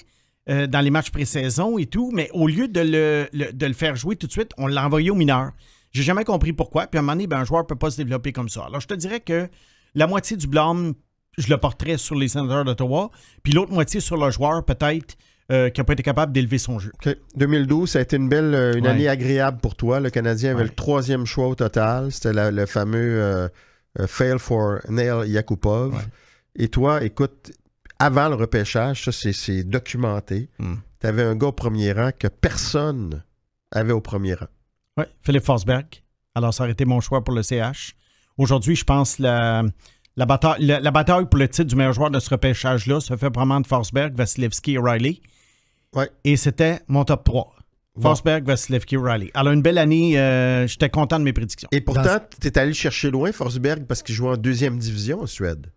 [SPEAKER 2] dans les matchs pré-saison et tout, mais au lieu de le, faire jouer tout de suite, on l'a envoyé au mineur. J'ai jamais compris pourquoi. Puis à un moment donné, ben, un joueur ne peut pas se développer comme ça. Alors, je te dirais que la moitié du blâme, je le porterais sur les sénateurs d'Ottawa, puis l'autre moitié sur le joueur, peut-être, euh, qui n'a pas été capable d'élever son jeu.
[SPEAKER 1] 2012, ça a été une belle euh, une année agréable pour toi. Le Canadien avait le troisième choix au total. C'était le fameux euh, fail for Neil Yakupov. Et toi, écoute, avant le repêchage, ça c'est documenté. Hmm. Tu avais un gars au premier rang que personne avait au premier rang.
[SPEAKER 2] Oui, Philippe Forsberg. Alors, ça a été mon choix pour le CH. Aujourd'hui, je pense la, la, bataille, pour le titre du meilleur joueur de ce repêchage-là se fait vraiment de Forsberg, Vasilevski et Riley. Et c'était mon top 3. Forsberg, Vasilevski, Riley. Alors, une belle année. Euh, j'étais content de mes prédictions. Et pourtant, tu es allé chercher loin Forsberg parce qu'il
[SPEAKER 1] jouait en deuxième division en Suède.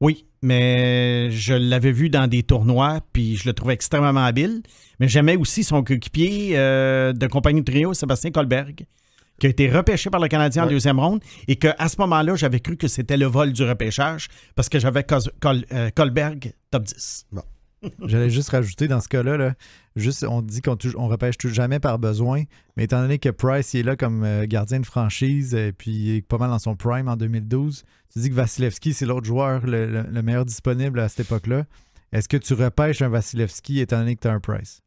[SPEAKER 2] Oui, mais je l'avais vu dans des tournois, puis je le trouvais extrêmement habile. Mais j'aimais aussi son coéquipier euh, de compagnie de trio, Sébastien Kolberg, qui a été repêché par le Canadien en deuxième ronde, et qu'à ce moment-là, j'avais cru que c'était le vol du repêchage, parce que j'avais Col Kolberg euh, top 10.
[SPEAKER 1] J'allais juste
[SPEAKER 3] rajouter dans ce cas-là, là, juste on dit qu'on repêche tout, jamais par besoin, mais étant donné que Price est là comme euh, gardien de franchise et euh, puis il est pas mal dans son prime en 2012, tu dis que Vasilevski c'est l'autre joueur le, meilleur disponible à cette époque-là. Est-ce que tu repêches un Vasilevski étant donné que tu as un Price?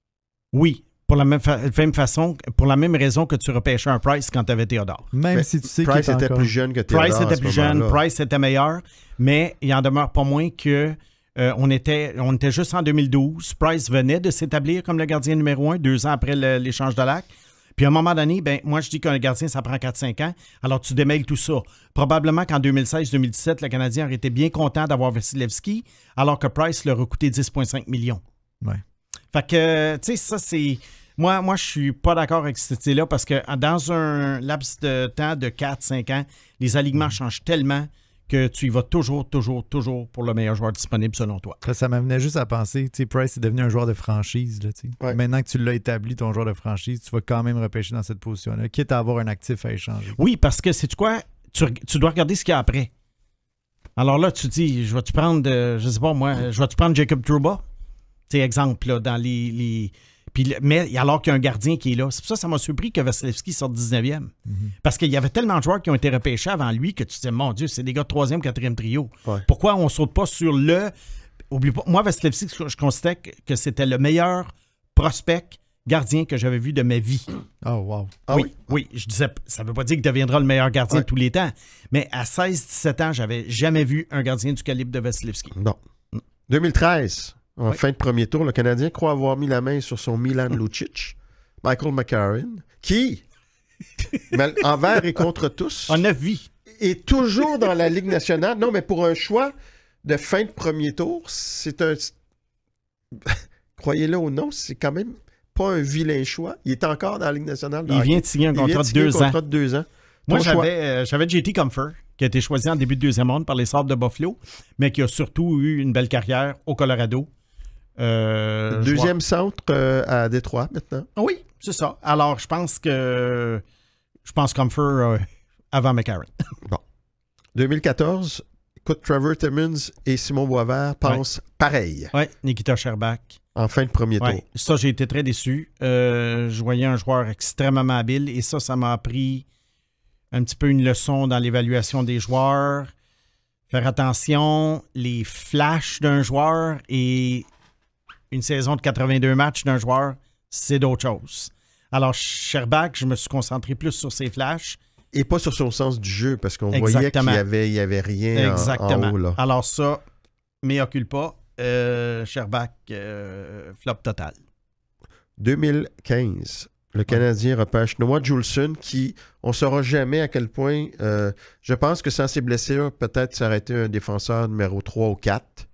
[SPEAKER 3] Oui, pour la même, façon, pour la
[SPEAKER 2] même raison que tu repêchais un Price quand tu avais Théodore. Même si tu sais Price était plus jeune que Théodore. Price était plus jeune, Price était meilleur, mais il en demeure pas moins que euh, on, était, on était juste en 2012. Price venait de s'établir comme le gardien numéro un deux ans après l'échange de lac. Puis à un moment donné, ben, moi, je dis qu'un gardien, ça prend 4-5 ans. Alors, tu démêles tout ça. Probablement qu'en 2016-2017, le Canadien aurait été bien content d'avoir Vasilevski, alors que Price leur a coûté 10,5 millions. Ouais. Fait que, tu sais, ça, c'est. Moi, moi, je suis pas d'accord avec cette là parce que dans un laps de temps de 4-5 ans, les alignements mm. changent tellement que tu y vas toujours, toujours, toujours pour le meilleur joueur disponible selon toi.
[SPEAKER 3] Ça, ça m'amenait juste à penser, tu sais, Price est devenu un joueur de franchise. Là, Maintenant que tu l'as établi, ton joueur de franchise, tu vas quand même repêcher dans cette position-là, quitte à avoir un actif à échanger. Oui, parce que c'est quoi? Tu, dois regarder ce qu'il y a après.
[SPEAKER 2] Alors là, tu dis, je vais-tu prendre, euh, je sais pas moi, euh, je vais-tu prendre Jacob Trouba? C'est exemple, là, dans les mais alors qu'il y a un gardien qui est là. C'est pour ça que ça m'a surpris que Vasilevski sorte 19e. Mhm. Parce qu'il y avait tellement de joueurs qui ont été repêchés avant lui que tu te mon Dieu, c'est des gars de 3e, 4e trio. Pourquoi on ne saute pas sur le. Oublie pas. Moi, Vasilevski, je constate que c'était le meilleur prospect gardien que j'avais vu de ma vie. Oh, wow. Ah oui, oui, Je disais, ça ne veut pas dire qu'il deviendra le meilleur gardien de tous les temps. Mais à 16-17 ans, j'avais jamais vu un gardien du calibre de Vasilevski.
[SPEAKER 1] Non. 2013, mm en fin de premier tour. Le Canadien croit avoir mis la main sur son Milan Lucic, Michael McCarron, qui, envers et contre tous, en est toujours dans la Ligue nationale. Non, mais pour un choix de fin de premier tour, c'est un. Croyez-le ou non, c'est quand même pas un vilain choix. Il est encore dans la Ligue nationale. Il vient de signer un contrat, de, deux ans. Moi, j'avais
[SPEAKER 2] euh, JT Comfer, qui a été choisi en début de deuxième ronde par les Sabres de Buffalo, mais qui a surtout eu une belle carrière au Colorado, euh, Deuxième
[SPEAKER 1] centre euh, à Détroit maintenant. Ah
[SPEAKER 2] oui, c'est ça. Alors, je pense que je pense Comfort euh, avant McCarron.
[SPEAKER 1] bon. 2014, écoute, Trevor Timmons et Simon Boisvert pensent pareil.
[SPEAKER 2] Oui, Nikita Sherbach.
[SPEAKER 1] En fin de premier tour.
[SPEAKER 2] Ça, j'ai été très déçu. je voyais un joueur extrêmement habile et ça, ça m'a appris un petit peu une leçon dans l'évaluation des joueurs. Faire attention, les flashs d'un joueur et une saison de 82 matchs d'un joueur, c'est d'autre chose. Alors, Sherbach, je me suis concentré plus sur ses flashs.
[SPEAKER 1] Et pas sur son sens du jeu, parce qu'on voyait qu'il n'y avait, avait rien Exactement. En, haut, là.
[SPEAKER 2] Alors ça, mais occupe pas, euh, euh, flop total.
[SPEAKER 1] 2015, le Canadien repêche Noah Juleson, qui, on ne saura jamais à quel point, euh, je pense que sans ses blessures, peut-être s'arrêter un défenseur numéro 3 ou 4.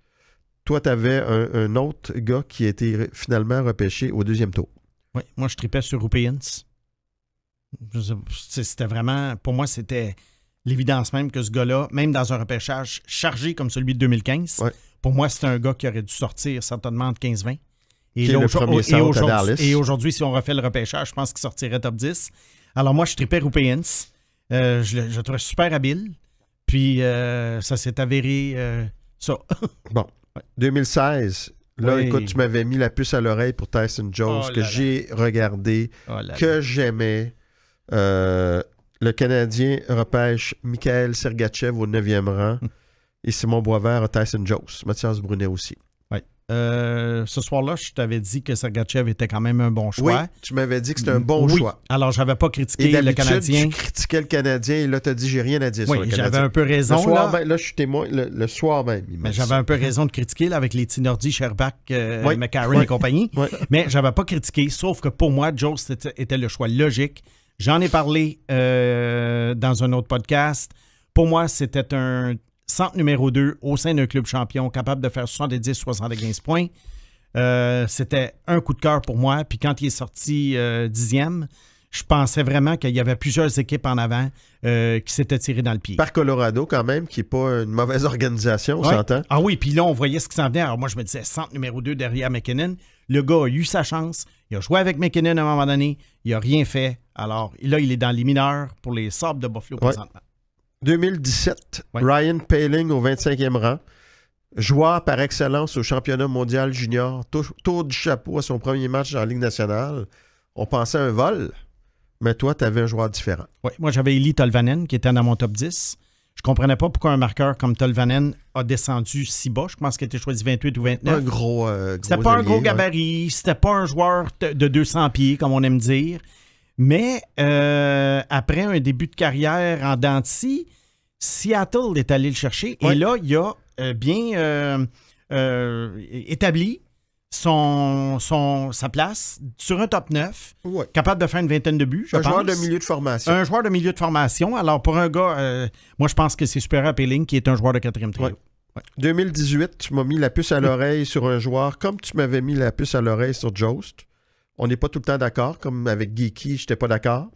[SPEAKER 1] Toi, tu avais un, autre gars qui a été finalement repêché au deuxième tour.
[SPEAKER 2] Oui, moi, je tripais sur Rupéens. C'était vraiment, pour moi, c'était l'évidence même que ce gars-là, même dans un repêchage chargé comme celui de 2015, pour moi, c'était un gars qui aurait dû sortir certainement de 15-20. Et, aujourd'hui, si on refait le repêchage, je pense qu'il sortirait top 10. Alors moi, je tripais Rupéens. Euh, je, le, trouvais super habile. Puis euh, ça s'est avéré euh,
[SPEAKER 1] ça. bon. 2016, Là, écoute, tu m'avais mis la puce à l'oreille pour Tyson Jones, oh que j'ai regardé, oh que j'aimais. Euh, le Canadien repêche Michael Sergachev au 9e rang. Hum. et Simon Boisvert, Tyson Jones, Mathias Brunet aussi. Euh,
[SPEAKER 2] ce soir-là, je t'avais dit que Sergachev était quand même un bon choix. Oui, tu m'avais dit que c'était un bon choix. Alors, j'avais pas critiqué le Canadien. Tu
[SPEAKER 1] critiquais le Canadien et là, tu as dit j'ai rien à dire oui, sur le Canadien. J'avais un peu raison. Le soir là. là, je suis témoin. Le, soir même. Mais j'avais un peu raison
[SPEAKER 2] de critiquer avec les Tinordi, Sherbach, euh, McCarron et compagnie. Mais j'avais pas critiqué, sauf que pour moi, Joe, c'était le choix logique. J'en ai parlé euh, dans un autre podcast. Pour moi, c'était un centre numéro 2 au sein d'un club champion, capable de faire 70-75 points. Euh, c'était un coup de cœur pour moi. Puis quand il est sorti euh, dixième, je pensais vraiment qu'il y avait plusieurs équipes en avant euh, qui s'étaient tirées dans le pied. Par
[SPEAKER 1] Colorado, quand même, qui n'est pas une mauvaise organisation, on s'entend.
[SPEAKER 2] Ah oui, puis là, on voyait ce qui s'en venait. Alors moi, je me disais, centre numéro 2 derrière McKinnon. Le gars a eu sa chance. Il a joué avec McKinnon à un moment donné. Il n'a rien fait. Alors là, il est dans les mineurs pour les sables de Buffalo présentement.
[SPEAKER 1] 2017, Ryan Paling au 25e rang. Joueur par excellence au championnat mondial junior, tour du chapeau à son premier match en Ligue nationale. On pensait à un vol, mais toi, tu avais un joueur différent.
[SPEAKER 2] Oui, moi, j'avais Eli Tolvanen qui était dans mon top 10. Je comprenais pas pourquoi un marqueur comme Tolvanen a descendu si bas. Je pense qu'il était choisi 28 ou 29. Un euh, gros.
[SPEAKER 1] c'était pas un gros gabarit,
[SPEAKER 2] c'était pas un joueur de 200 pieds, comme on aime dire. Mais euh, après un début de carrière en dentille, Seattle est allé le chercher. Et là, il a euh, bien euh, euh, établi son, son, sa place sur un top 9, capable de faire une vingtaine de buts. un joueur de milieu
[SPEAKER 1] de formation. Un joueur
[SPEAKER 2] de milieu de formation. Alors, pour un gars, moi, je pense que c'est Super Appealing
[SPEAKER 1] qui est un joueur de quatrième trio. 2018, tu m'as mis la puce à l'oreille sur un joueur comme tu m'avais mis la puce à l'oreille sur Jost. On n'est pas tout le temps d'accord, comme avec Geeky, je n'étais pas d'accord.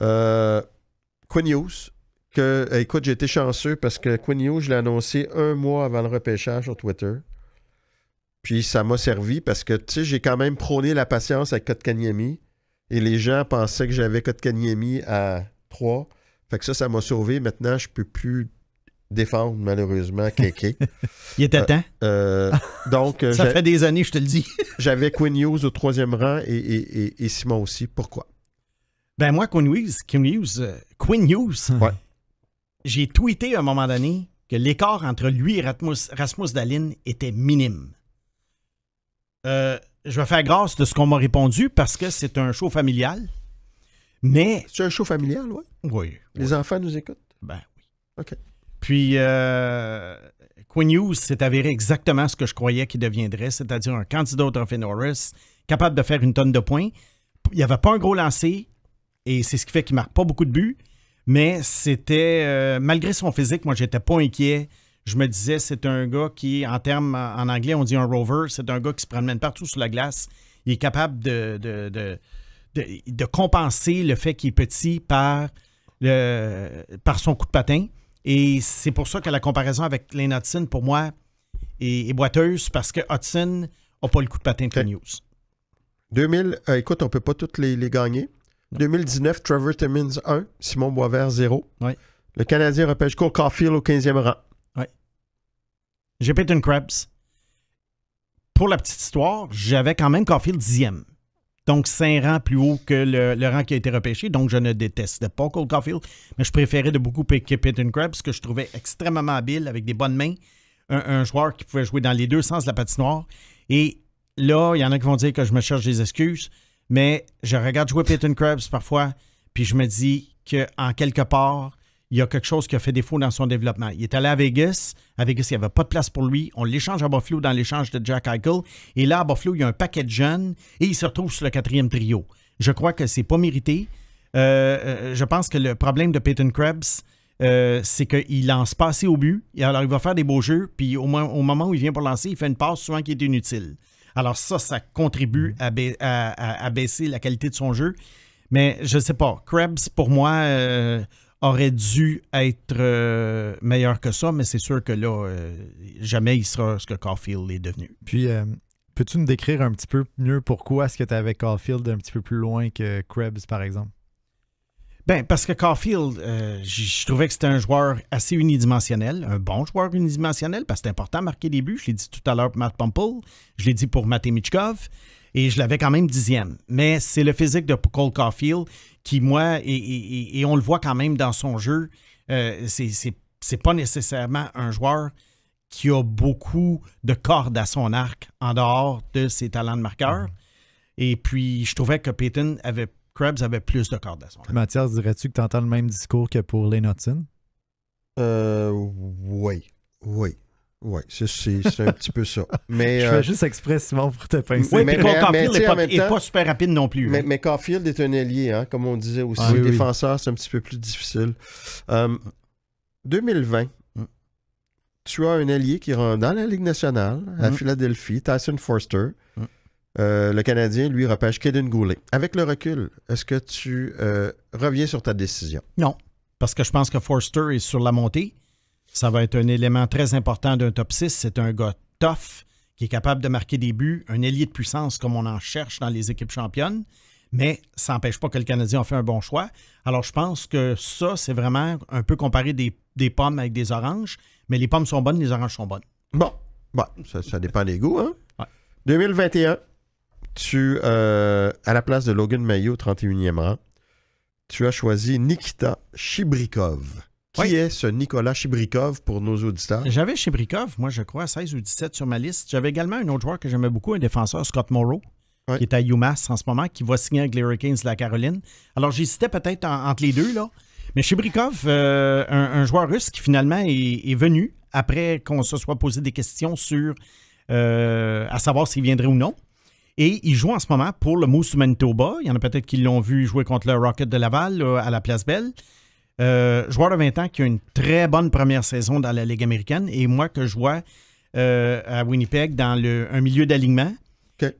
[SPEAKER 1] Euh, que, eh, écoute, j'ai été chanceux parce que Quinn Hughes, je l'ai annoncé un mois avant le repêchage sur Twitter. Puis ça m'a servi parce que, tu sais, j'ai quand même prôné la patience avec Kotkaniemi. Et les gens pensaient que j'avais Kotkaniemi à 3. Fait que ça, ça m'a sauvé. Maintenant, je peux plus défendre, malheureusement, Kéké. Il était euh, temps. Euh, donc, euh, ça fait des années, je te le dis. j'avais Quinn Hughes au troisième rang et, Simon aussi. Pourquoi?
[SPEAKER 2] Ben moi, Quinn Hughes, Quinn Hughes, Quinn Hughes ouais j'ai tweeté à un moment donné que l'écart entre lui et Rasmus, Dalin était minime. Euh, je vais faire grâce de ce qu'on m'a répondu parce que c'est un show familial.
[SPEAKER 1] Mais. C'est un show familial, oui? Les enfants nous écoutent? Ben oui. OK.
[SPEAKER 2] Puis, euh, Quinn s'est avéré exactement ce que je croyais qu'il deviendrait, c'est-à-dire un candidat au capable de faire une tonne de points. Il n'y avait pas un gros lancé, et c'est ce qui fait qu'il ne marque pas beaucoup de buts. Mais c'était, euh, malgré son physique, moi, j'étais pas inquiet. Je me disais, c'est un gars qui, en termes, en anglais, on dit un rover, c'est un gars qui se promène partout sur la glace. Il est capable de, de, compenser le fait qu'il est petit par, le, par son coup de patin. Et c'est pour ça que la comparaison avec Lane Hudson, pour moi, est, boiteuse parce que Hudson n'a pas le coup de patin de la News.
[SPEAKER 1] 2000, euh, écoute, on ne peut pas toutes les gagner. 2019, Trevor Timmins 1, Simon Boisvert 0. Le Canadien repêche Cole Caulfield au 15e rang. Oui. J'ai Peyton Krebs. Pour la petite
[SPEAKER 2] histoire, j'avais quand même Caulfield 10e. Donc, 5 rangs plus haut que le, rang qui a été repêché. Donc, je ne détestais pas Cole Caulfield, mais je préférais de beaucoup piquer Peyton Krebs, que je trouvais extrêmement habile, avec des bonnes mains. Un, un, joueur qui pouvait jouer dans les deux sens de la patinoire. Et là, il y en a qui vont dire que je me cherche des excuses mais je regarde jouer Peyton Krebs parfois, puis je me dis qu'en quelque part, il y a quelque chose qui a fait défaut dans son développement. Il est allé à Vegas. À Vegas, il n'y avait pas de place pour lui. On l'échange à Buffalo dans l'échange de Jack Eichel. Et là, à Buffalo, il y a un paquet de jeunes et il se retrouve sur le quatrième trio. Je crois que c'est pas mérité. Euh, euh, je pense que le problème de Peyton Krebs, euh, c'est qu'il lance pas assez au but. Et alors, il va faire des beaux jeux, puis au, au moment où il vient pour lancer, il fait une passe souvent qui est inutile. Alors ça, ça contribue à, baisser la qualité de son jeu. Mais je ne sais pas. Krebs, pour moi, euh, aurait dû être euh, meilleur que ça, mais c'est sûr que là, euh, jamais il sera ce que Caulfield est devenu.
[SPEAKER 3] Puis, peux-tu nous décrire un petit peu mieux pourquoi est-ce que tu avec Caulfield un petit peu plus loin que Krebs, par exemple? Ben, parce
[SPEAKER 2] que Caulfield, euh, je trouvais que c'était un joueur assez unidimensionnel, un bon joueur unidimensionnel, parce que c'est important de marquer des buts. Je l'ai dit tout à l'heure pour Matt Pumple, je l'ai dit pour Maté Michkov, et je l'avais quand même dixième. Mais c'est le physique de Cole Caulfield qui, moi, et, on le voit quand même dans son jeu, euh, c'est pas nécessairement un joueur qui a beaucoup de cordes à son arc en dehors de ses talents de marqueur. Mm-hmm. Et puis, je trouvais que Peyton avait Krebs avait plus de
[SPEAKER 1] cordes à
[SPEAKER 3] Mathias, dirais-tu que tu entends le même discours que pour Lenotin?
[SPEAKER 1] Euh, oui. Oui. Oui, c'est un petit peu ça. Mais, je fais euh, juste exprès,
[SPEAKER 3] pour te pincer. Oui, mais, Caulfield n'est pas, super rapide
[SPEAKER 1] non plus. Mais, mais Caulfield est un allié, hein, comme on disait aussi. défenseur, c'est un petit peu plus difficile. 2020, euh, tu as un allié qui rentre dans la Ligue nationale à mm. Philadelphie, Tyson Forster, mm. Euh, le Canadien, lui, repêche Kaden Goulet. Avec le recul, est-ce que tu euh, reviens sur ta décision?
[SPEAKER 2] Non, parce que je pense que Forster est sur la montée. Ça va être un élément très important d'un top 6. C'est un gars tough qui est capable de marquer des buts, un ailier de puissance comme on en cherche dans les équipes championnes, mais ça n'empêche pas que le Canadien a fait un bon choix. Alors je pense que ça, c'est vraiment un peu comparer des, pommes avec des oranges, mais les pommes sont bonnes, les oranges sont bonnes.
[SPEAKER 1] Bon, ça, dépend des goûts. 2021, hein? tu, euh, à la place de Logan Mayo, 31e rang, tu as choisi Nikita Chibrikov. Qui est ce Nicolas Chibrikov pour nos auditeurs?
[SPEAKER 2] J'avais Chibrikov, moi je crois, 16 ou 17 sur ma liste. J'avais également un autre joueur que j'aimais beaucoup, un défenseur, Scott Morrow, qui est à UMass en ce moment, qui va signer avec les Hurricanes de la Caroline. Alors j'hésitais peut-être entre les deux, là. Mais Chibrikov, euh, un, joueur russe qui finalement est, venu après qu'on se soit posé des questions sur euh, à savoir s'il viendrait ou non. Et il joue en ce moment pour le Moose Manitoba. Il y en a peut-être qui l'ont vu jouer contre le Rocket de Laval à la Place Belle. Euh, joueur de 20 ans qui a une très bonne première saison dans la Ligue américaine. Et moi, que je vois euh, à Winnipeg dans un milieu d'alignement.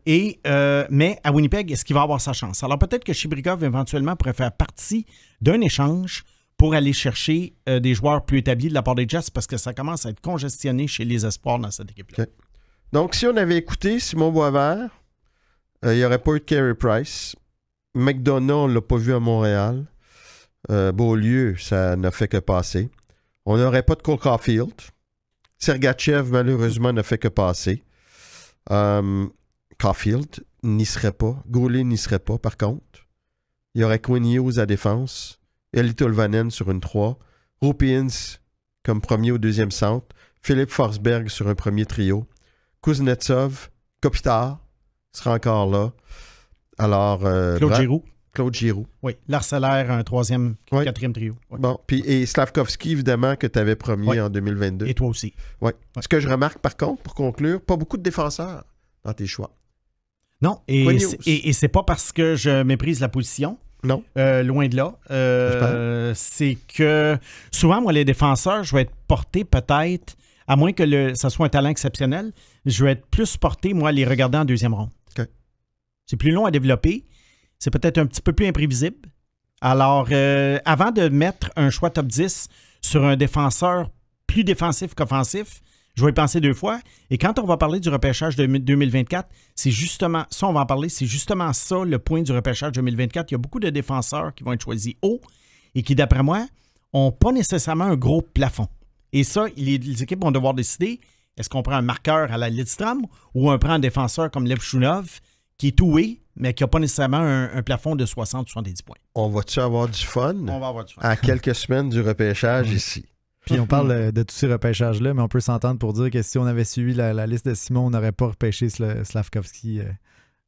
[SPEAKER 2] Et, euh, mais à Winnipeg, est-ce qu'il va avoir sa chance? Alors peut-être que Chibrikov éventuellement pourrait faire partie d'un échange pour aller chercher des joueurs plus établis de la part des Jets parce que ça commence à être congestionné chez les espoirs dans cette équipe-là.
[SPEAKER 1] Donc, si on avait écouté Simon Boisvert, il euh, n'y aurait pas eu de Carey Price. McDonough, on ne l'a pas vu à Montréal. Euh, Beaulieu, ça n'a fait que passer. On n'aurait pas de Cole Caulfield. Sergachev, malheureusement, n'a fait que passer. Euh, Caulfield n'y serait pas. Goulet n'y serait pas, par contre. Il y aurait Quinn Hughes à défense. Eli Tolvanen sur une 3. Rupins comme premier au deuxième centre. Philippe Forsberg sur un premier trio. Kuznetsov, Kopitar, sera encore là. Alors, euh, Claude Giroud. Claude Giroux.
[SPEAKER 2] Oui, L'arcellaire, un troisième, quatrième trio.
[SPEAKER 1] Bon, puis et Slavkovski, évidemment, que tu avais promis en 2022. Et toi aussi. Oui. Ce que je remarque, par contre, pour conclure, pas beaucoup de défenseurs dans tes choix. Non,
[SPEAKER 2] et c'est, et, pas parce que je méprise la position. Non. Euh, loin de là. Euh, c'est que souvent, moi, les défenseurs, je vais être porté peut-être, à moins que le, ça soit un talent exceptionnel, je vais être plus porté, moi, les regarder en deuxième ronde. C'est plus long à développer. C'est peut-être un petit peu plus imprévisible. Alors, euh, avant de mettre un choix top 10 sur un défenseur plus défensif qu'offensif, je vais y penser deux fois. Et quand on va parler du repêchage de 2024, c'est justement ça, on va en parler, c'est justement ça le point du repêchage 2024. Il y a beaucoup de défenseurs qui vont être choisis haut et qui, d'après moi, n'ont pas nécessairement un gros plafond. Et ça, les, équipes vont devoir décider est-ce qu'on prend un marqueur à la Lidstrom ou on prend un défenseur comme
[SPEAKER 1] Lev qui est toué, mais qui n'a
[SPEAKER 2] pas nécessairement un, plafond de 60-70 points.
[SPEAKER 1] On va-tu avoir du fun? À quelques semaines du repêchage ici. Puis on parle euh, de tous
[SPEAKER 3] ces repêchages-là, mais on peut s'entendre pour dire que si on avait suivi la, liste de Simon, on n'aurait pas repêché Slavkovski euh,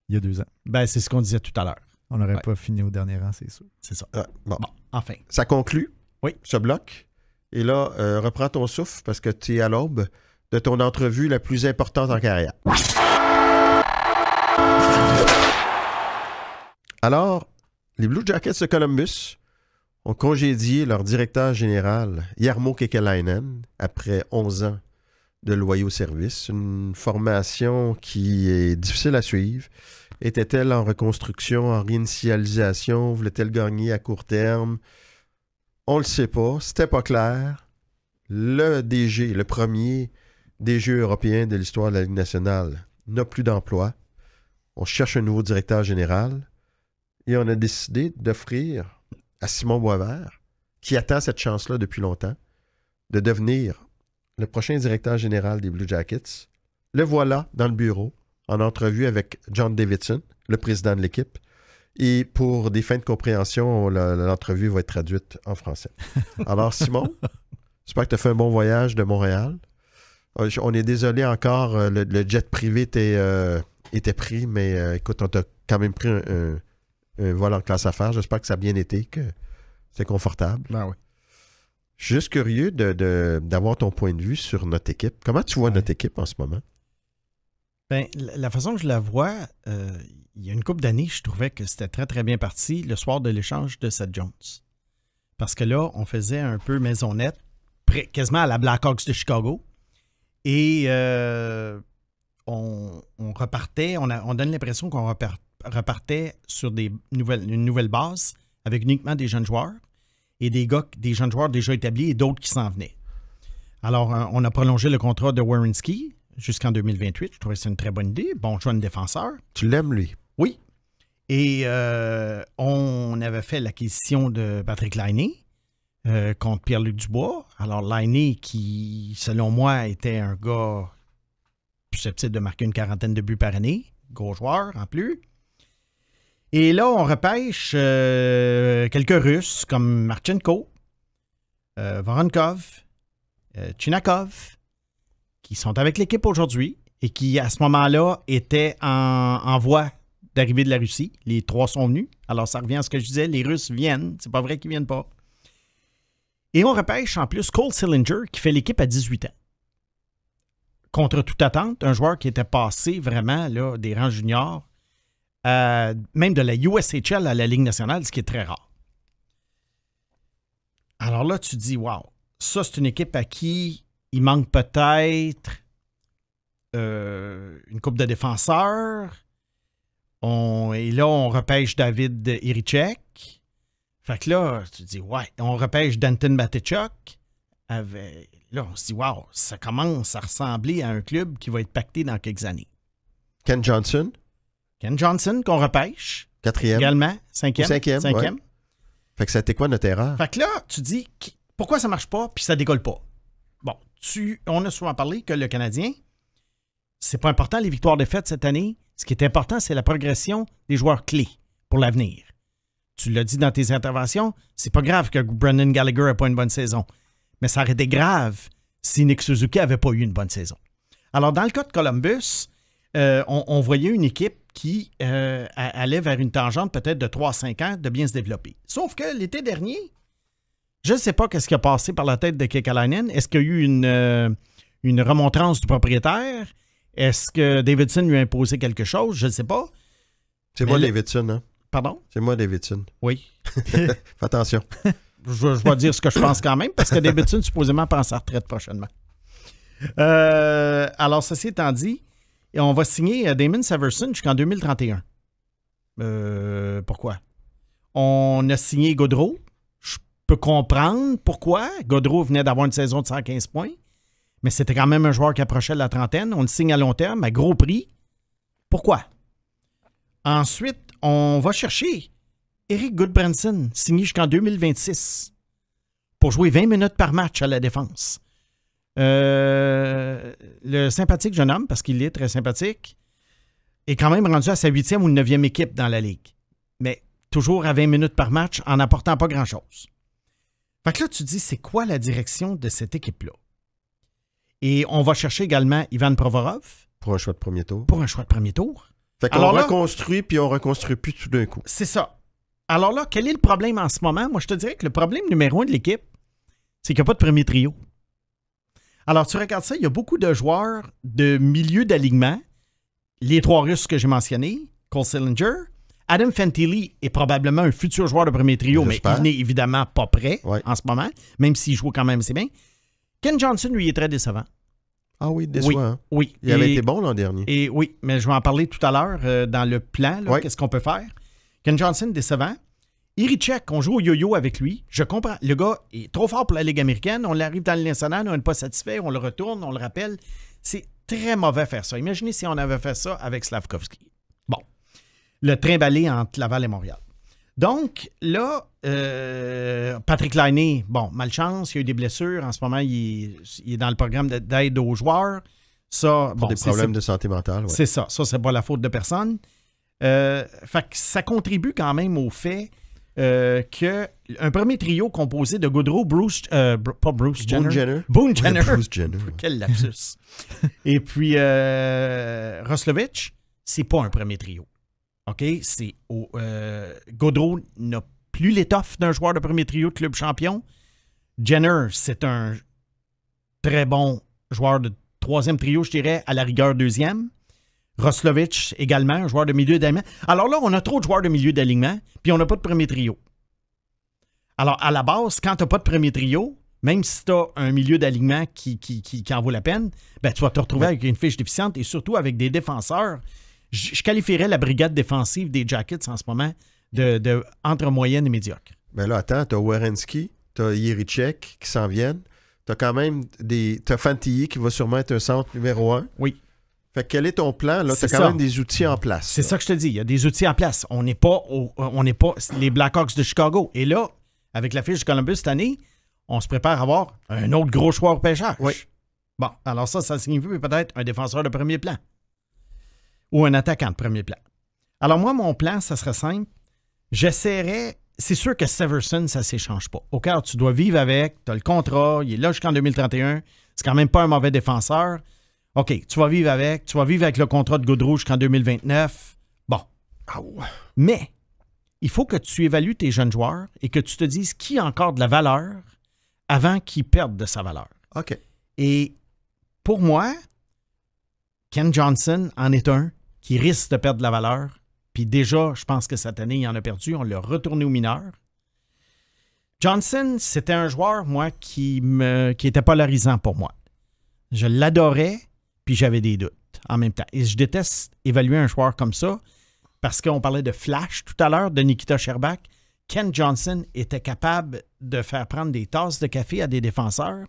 [SPEAKER 3] il y a deux ans. Ben, c'est ce qu'on disait tout à l'heure. On n'aurait pas fini au dernier rang, c'est sûr. C'est
[SPEAKER 1] ça. Ah, bon. enfin. Ça conclut oui. ce bloc. Et là, euh, reprends ton souffle parce que tu es à l'aube de ton entrevue la plus importante en carrière. Alors, les Blue Jackets de Columbus ont congédié leur directeur général, Yarmo Kekalainen, après 11 ans de loyaux services. Une formation qui est difficile à suivre. Était-elle en reconstruction, en réinitialisation? Voulait-elle gagner à court terme? On le sait pas. C'était pas clair. Le DG, le premier DG européen de l'histoire de la Ligue nationale, n'a plus d'emploi. On cherche un nouveau directeur général. Et on a décidé d'offrir à Simon Boisvert, qui attend cette chance-là depuis longtemps, de devenir le prochain directeur général des Blue Jackets. Le voilà dans le bureau, en entrevue avec John Davidson, le président de l'équipe. Et pour des fins de compréhension, l'entrevue va être traduite en français. Alors, Simon, j'espère que tu as fait un bon voyage de Montréal. Euh, on est désolé encore, euh, le, jet privé était, euh, pris, mais écoute, on t'a quand même pris un euh, voilà en classe affaires. J'espère que ça a bien été, que c'est confortable. Ben oui. juste curieux d'avoir ton point de vue sur notre équipe. Comment tu vois notre équipe en ce moment?
[SPEAKER 2] Ben, la façon que je la vois, euh, il y a une couple d'années, je trouvais que c'était très, très bien parti le soir de l'échange de Seth Jones. Parce que là, on faisait un peu maisonnette, quasiment à la Blackhawks de Chicago. Et euh, on, repartait, on, on donne l'impression qu'on repartait repartait sur des nouvelles, une nouvelle base avec uniquement des jeunes joueurs et des gars, des jeunes joueurs déjà établis et d'autres qui s'en venaient. Alors, euh, on a prolongé le contrat de Warrenski jusqu'en 2028. Je trouvais que c'est une très bonne idée. Bon jeune défenseur. Tu l'aimes, lui? Oui. Et euh, on avait fait l'acquisition de Patrick Lainé euh, contre Pierre-Luc Dubois. Alors, Lainé, qui, selon moi, était un gars susceptible de marquer une quarantaine de buts par année, gros joueur en plus. Et là, on repêche euh, quelques Russes comme Marchenko, euh, Voronkov, euh, qui sont avec l'équipe aujourd'hui et qui, à ce moment-là, étaient en, voie d'arrivée de la Russie. Les trois sont venus. Alors, ça revient à ce que je disais, les Russes viennent. C'est pas vrai qu'ils viennent pas. Et on repêche en plus Cole Sillinger, qui fait l'équipe à 18 ans. Contre toute attente, un joueur qui était passé vraiment là, des rangs juniors euh, même de la USHL à la Ligue nationale, ce qui est très rare. Alors là, tu dis, wow, ça, c'est une équipe à qui il manque peut-être euh, une coupe de défenseurs. et là, on repêche David Iricek. Fait que là, tu dis, ouais, on repêche Danton Batichuk. là, on se dit, wow, ça commence à ressembler à un club qui va être pacté dans quelques années.
[SPEAKER 1] Ken Johnson? Ken Johnson,
[SPEAKER 2] qu'on repêche. Quatrième. Également, cinquième. cinquième. cinquième.
[SPEAKER 1] Fait que c'était quoi notre erreur?
[SPEAKER 2] Fait que là, tu dis pourquoi ça marche pas puis ça décolle pas. Bon, tu, on a souvent parlé que le Canadien, c'est pas important les victoires de fête cette année. Ce qui est important, c'est la progression des joueurs clés pour l'avenir. Tu l'as dit dans tes interventions, c'est pas grave que Brendan Gallagher n'ait pas une bonne saison. Mais ça aurait été grave si Nick Suzuki n'avait pas eu une bonne saison. Alors, dans le cas de Columbus, euh, on voyait une équipe qui euh, allait vers une tangente peut-être de 3-5 ans de bien se développer. Sauf que l'été dernier, je ne sais pas qu'est-ce qui a passé par la tête de Kekalanen. Est-ce qu'il y a eu une, euh, une remontrance du propriétaire? Est-ce que Davidson lui a imposé quelque
[SPEAKER 1] chose? Je ne sais pas. C'est moi, Davidson, hein. Pardon? C'est moi, Davidson. Oui. Fais attention.
[SPEAKER 2] je, vais dire ce que je pense quand même, parce que Davidson, supposément, pense à retraite prochainement. Euh, alors, ceci étant dit, et on va signer euh, Damon Severson jusqu'en 2031. Euh, pourquoi? On a signé Godreau. Je peux comprendre pourquoi. Godreau venait d'avoir une saison de 115 points. Mais c'était quand même un joueur qui approchait de la trentaine. On le signe à long terme, à gros prix. Pourquoi? Ensuite, on va chercher Eric Goodbranson, signé jusqu'en 2026, pour jouer 20 minutes par match à la défense. Euh, le sympathique jeune homme, parce qu'il est très sympathique, est quand même rendu à sa huitième ou neuvième équipe dans la Ligue. Mais toujours à 20 minutes par match en n'apportant pas grand-chose. Fait que là, tu dis, c'est quoi la direction de cette équipe-là? Et on va chercher également Ivan Provorov.
[SPEAKER 1] Pour un choix de premier tour.
[SPEAKER 2] Pour un choix de premier tour. Fait qu'on reconstruit, puis on reconstruit plus tout d'un coup. C'est ça. Alors là, quel est le problème en ce moment? Moi, je te dirais que le problème numéro un de l'équipe, c'est qu'il n'y a pas de premier trio. Alors, tu regardes ça, il y a beaucoup de joueurs de milieu d'alignement. Les trois Russes que j'ai mentionnés, Cole Sillinger, Adam Fantilli est probablement un futur joueur de premier trio, mais il n'est évidemment pas prêt en ce moment, même s'il joue quand même, c'est bien. Ken Johnson, lui, est très décevant. Ah oui, décevant. Hein. Oui. Il avait été bon l'an dernier. Et oui, mais je vais en parler tout à l'heure euh, dans le plan, qu'est-ce qu'on peut faire. Ken Johnson, décevant. Irichek, on joue au yo-yo avec lui. Je comprends. Le gars est trop fort pour la Ligue américaine. On l'arrive dans le national, on n'est pas satisfait, on le retourne, on le rappelle. C'est très mauvais faire ça. Imaginez si on avait fait ça avec Slavkovski. Bon. Le balé entre Laval et Montréal. Donc, là, euh, Patrick Lainé, bon, malchance, il y a eu des blessures. En ce moment, il, est dans le programme d'aide aux joueurs. Ça, des problèmes de santé mentale. C'est ça. Ça, c'est pas la faute de personne. Euh, ça contribue quand même au fait qu'un euh, que un premier trio composé de Godreau, Bruce, euh, pas Bruce Jenner, Boone Jenner, quel lapsus, et puis euh, c'est pas un premier trio, ok, c'est Gaudreau euh, n'a plus l'étoffe d'un joueur de premier trio de club champion, Jenner c'est un très bon joueur de troisième trio, je dirais à la rigueur deuxième, Roslovic également, joueur de milieu d'alignement. Alors là, on a trop de joueurs de milieu d'alignement, puis on n'a pas de premier trio. Alors, à la base, quand tu n'as pas de premier trio, même si tu as un milieu d'alignement qui, qui, en vaut la peine, ben, tu vas te retrouver avec une fiche déficiente et surtout avec des défenseurs. Je, qualifierais la brigade défensive des Jackets en ce moment de, entre moyenne et médiocre.
[SPEAKER 1] Ben là, attends, tu as Werenski, tu as qui s'en viennent. Tu as quand même des. Fantilly qui va sûrement être un centre numéro un. Oui. Fait quel est ton plan? Là, as quand même des outils en place. C'est
[SPEAKER 2] ça que je te dis. Il y a des outils en place. On n'est pas, euh, on n'est pas les Blackhawks de Chicago. Et là, avec la fiche Columbus cette année, on se prépare à avoir un autre gros choix au pêchage. Oui. Bon, alors ça, ça signifie peut-être un défenseur de premier plan ou un attaquant de premier plan. Alors moi, mon plan, ça serait simple. J'essaierais, c'est sûr que Severson, ça ne s'échange pas. Au où tu dois vivre avec, tu as le contrat, il est là jusqu'en 2031, c'est quand même pas un mauvais défenseur. OK, tu vas vivre avec, tu vas vivre avec le contrat de Gaudreau jusqu'en 2029. Bon. Mais il faut que tu évalues tes jeunes joueurs et que tu te dises qui a encore de la valeur avant qu'ils perdent de sa valeur. OK. Et pour moi, Ken Johnson en est un qui risque de perdre de la valeur. Puis déjà, je pense que cette année, il en a perdu. On l'a retourné au mineur. Johnson, c'était un joueur, moi, qui me qui était polarisant pour moi. Je l'adorais, puis j'avais des doutes en même temps. Et je déteste évaluer un joueur comme ça parce qu'on parlait de Flash tout à l'heure, de Nikita Sherbak. Ken Johnson était capable de faire prendre des tasses de café à des défenseurs,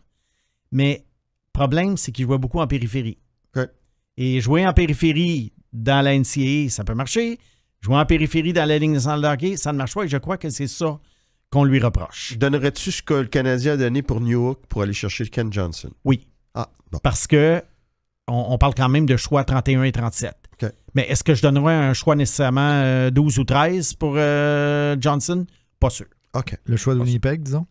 [SPEAKER 2] mais problème, c'est qu'il jouait beaucoup en périphérie. Et jouer en périphérie dans la NCAA, ça peut marcher. Jouer en périphérie dans la ligne de hockey, ça ne marche pas et je crois que c'est ça qu'on lui
[SPEAKER 1] reproche. Donnerais-tu ce que le Canadien a donné pour New York pour aller chercher Ken Johnson? Oui.
[SPEAKER 2] Ah, bon. Parce que on, parle quand même de choix 31 et 37. Mais est-ce que je donnerais un choix nécessairement 12 euh, ou 13 pour euh, Johnson? Pas sûr. OK. Le choix de Winnipeg, disons?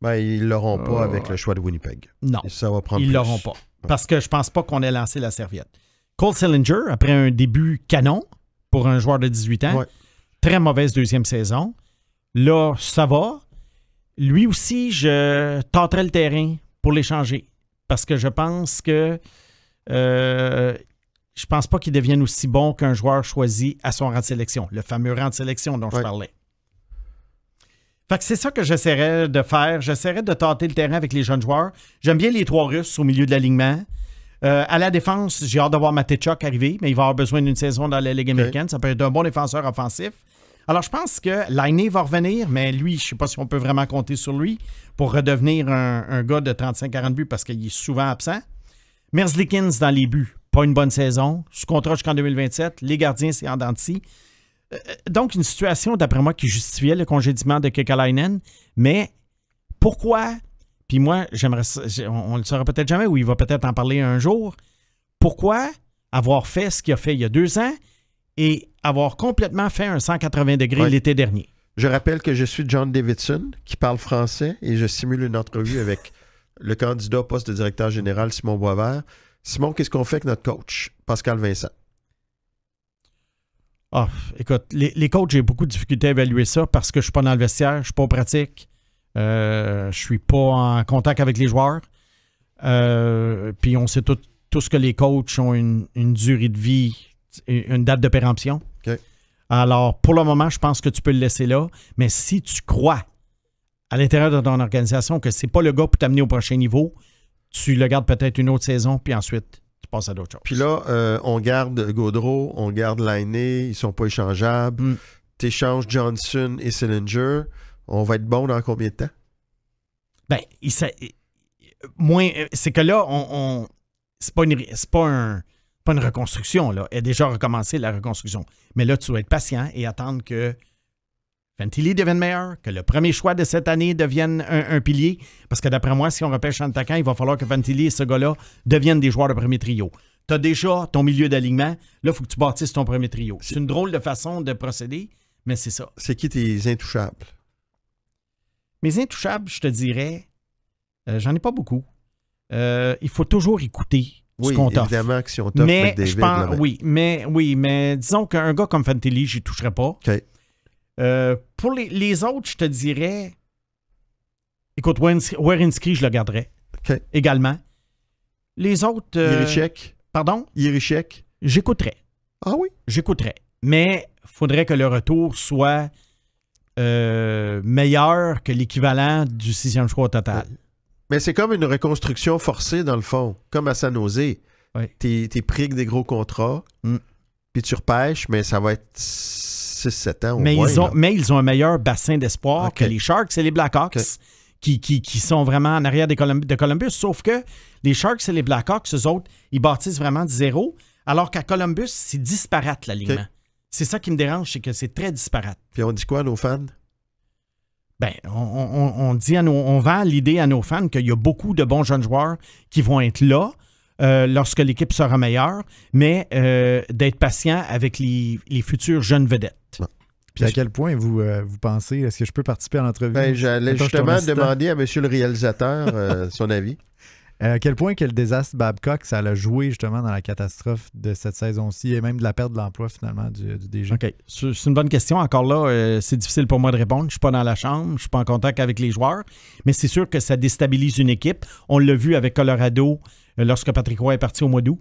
[SPEAKER 1] Ben, ils ne l'auront pas avec euh, le choix de Winnipeg. Non. ça
[SPEAKER 2] va prendre Ils ne l'auront pas. Parce que je pense pas qu'on ait lancé la serviette. Cole Sillinger, après un début canon pour un joueur de 18 ans, très mauvaise deuxième saison. Là, ça va. Lui aussi, je tenterai le terrain pour l'échanger. Parce que je pense que euh, je ne pense pas qu'il devienne aussi bon qu'un joueur choisi à son rang de sélection, le fameux rang de sélection dont je parlais. Fait c'est ça que j'essaierai de faire. J'essaierai de tenter le terrain avec les jeunes joueurs. J'aime bien les trois Russes au milieu de l'alignement. Euh, à la défense, j'ai hâte d'avoir Matechok arriver, mais il va avoir besoin d'une saison dans la Ligue américaine. Ça peut être un bon défenseur offensif. Alors, je pense que Lainé va revenir, mais lui, je ne sais pas si on peut vraiment compter sur lui pour redevenir un, un gars de 35-40 buts parce qu'il est souvent absent. Merzlikins dans les buts, pas une bonne saison. Sous contrat jusqu'en 2027. Les gardiens, c'est en denti. Euh, euh, donc, une situation, d'après moi, qui justifiait le congédiement de Kekalainen. Mais pourquoi, puis moi, j'aimerais, on ne le saura peut-être jamais, ou il va peut-être en parler un jour, pourquoi avoir fait ce qu'il a fait il y a deux ans et avoir complètement fait un 180 degrés l'été dernier?
[SPEAKER 1] Je rappelle que je suis John Davidson, qui parle français, et je simule une entrevue avec le candidat au poste de directeur général, Simon Boisvert. Simon, qu'est-ce qu'on fait avec notre coach, Pascal Vincent? Ah, écoute, les, coachs, j'ai beaucoup de difficultés à évaluer ça parce que je ne suis pas dans le vestiaire,
[SPEAKER 2] je ne suis pas en pratique, euh, je ne suis pas en contact avec les joueurs. Euh, puis on sait tout, tous que les coachs ont une, durée de vie, une date de péremption. Alors, pour le moment, je pense que tu peux le laisser là. Mais si tu crois à l'intérieur de ton organisation que c'est pas le gars pour t'amener au prochain niveau, tu le gardes peut-être une autre saison, puis ensuite tu passes à d'autres choses.
[SPEAKER 1] Puis là, euh, on garde Gaudreau, on garde Lainé, ils sont pas échangeables. Mm. Tu échanges Johnson et Sillinger. On va être bon dans combien de temps?
[SPEAKER 2] Ben, moins. Euh, c'est que là, on, c'est pas une. C'est reconstruction. Là. Elle a déjà recommencé la reconstruction. Mais là, tu dois être patient et attendre que Fantilli devienne meilleur, que le premier choix de cette année devienne un, pilier, parce que d'après moi, si on repêche en attaquant, il va falloir que Fantilli et ce gars-là deviennent des joueurs de premier trio. Tu as déjà ton milieu d'alignement, là, il faut que tu bâtisses ton premier trio. C'est une drôle de façon de procéder, mais c'est ça. C'est qui tes intouchables? Mes intouchables, je te dirais, euh, j'en ai pas beaucoup. Euh, il faut toujours écouter ce qu'on t'offre. Évidemment que si on t'offre mais, ben. oui, mais oui, mais disons qu'un gars comme Fantilli, n'y toucherai pas. Euh, pour les, autres, je te dirais. Écoute, Werinski, je le garderai Également. Les autres. Euh, pardon? Yerichek. J'écouterais. Ah oui? j'écouterai. Mais faudrait que le retour soit euh, meilleur que l'équivalent du sixième choix total.
[SPEAKER 1] Mais c'est comme une reconstruction forcée, dans le fond, comme à San Jose. Oui. T'es pris avec des gros contrats, mm. puis tu repêches, mais ça va être 6-7 ans mais Ils ont,
[SPEAKER 2] mais ils ont un meilleur bassin d'espoir que les Sharks et les Blackhawks. Qui, qui, sont vraiment en arrière des de Columbus. Sauf que les Sharks et les Blackhawks, eux autres, ils bâtissent vraiment de zéro, alors qu'à Columbus, c'est disparate l'alignement. C'est ça qui me dérange, c'est que c'est très disparate.
[SPEAKER 1] Puis on dit quoi à nos fans?
[SPEAKER 2] Ben, on, dit on vend l'idée à nos fans qu'il y a beaucoup de bons jeunes joueurs qui vont être là euh, lorsque l'équipe sera meilleure, mais euh, d'être patient
[SPEAKER 3] avec les, les jeunes vedettes à quel point vous, euh, vous pensez, est-ce que je peux participer à l'entrevue? Ben, j'allais justement demander
[SPEAKER 1] à M. le réalisateur euh, son avis. Euh, à quel
[SPEAKER 3] point quel désastre Babcock, ça l'a joué justement dans la catastrophe de cette saison-ci et même de la perte de l'emploi finalement du,
[SPEAKER 2] gens C'est une bonne question. Encore là, c'est difficile pour moi de répondre. Je ne suis pas dans la chambre, je ne suis pas en contact avec les joueurs, mais c'est sûr que ça déstabilise une équipe. On l'a vu avec Colorado lorsque Patrick Roy est parti au mois d'août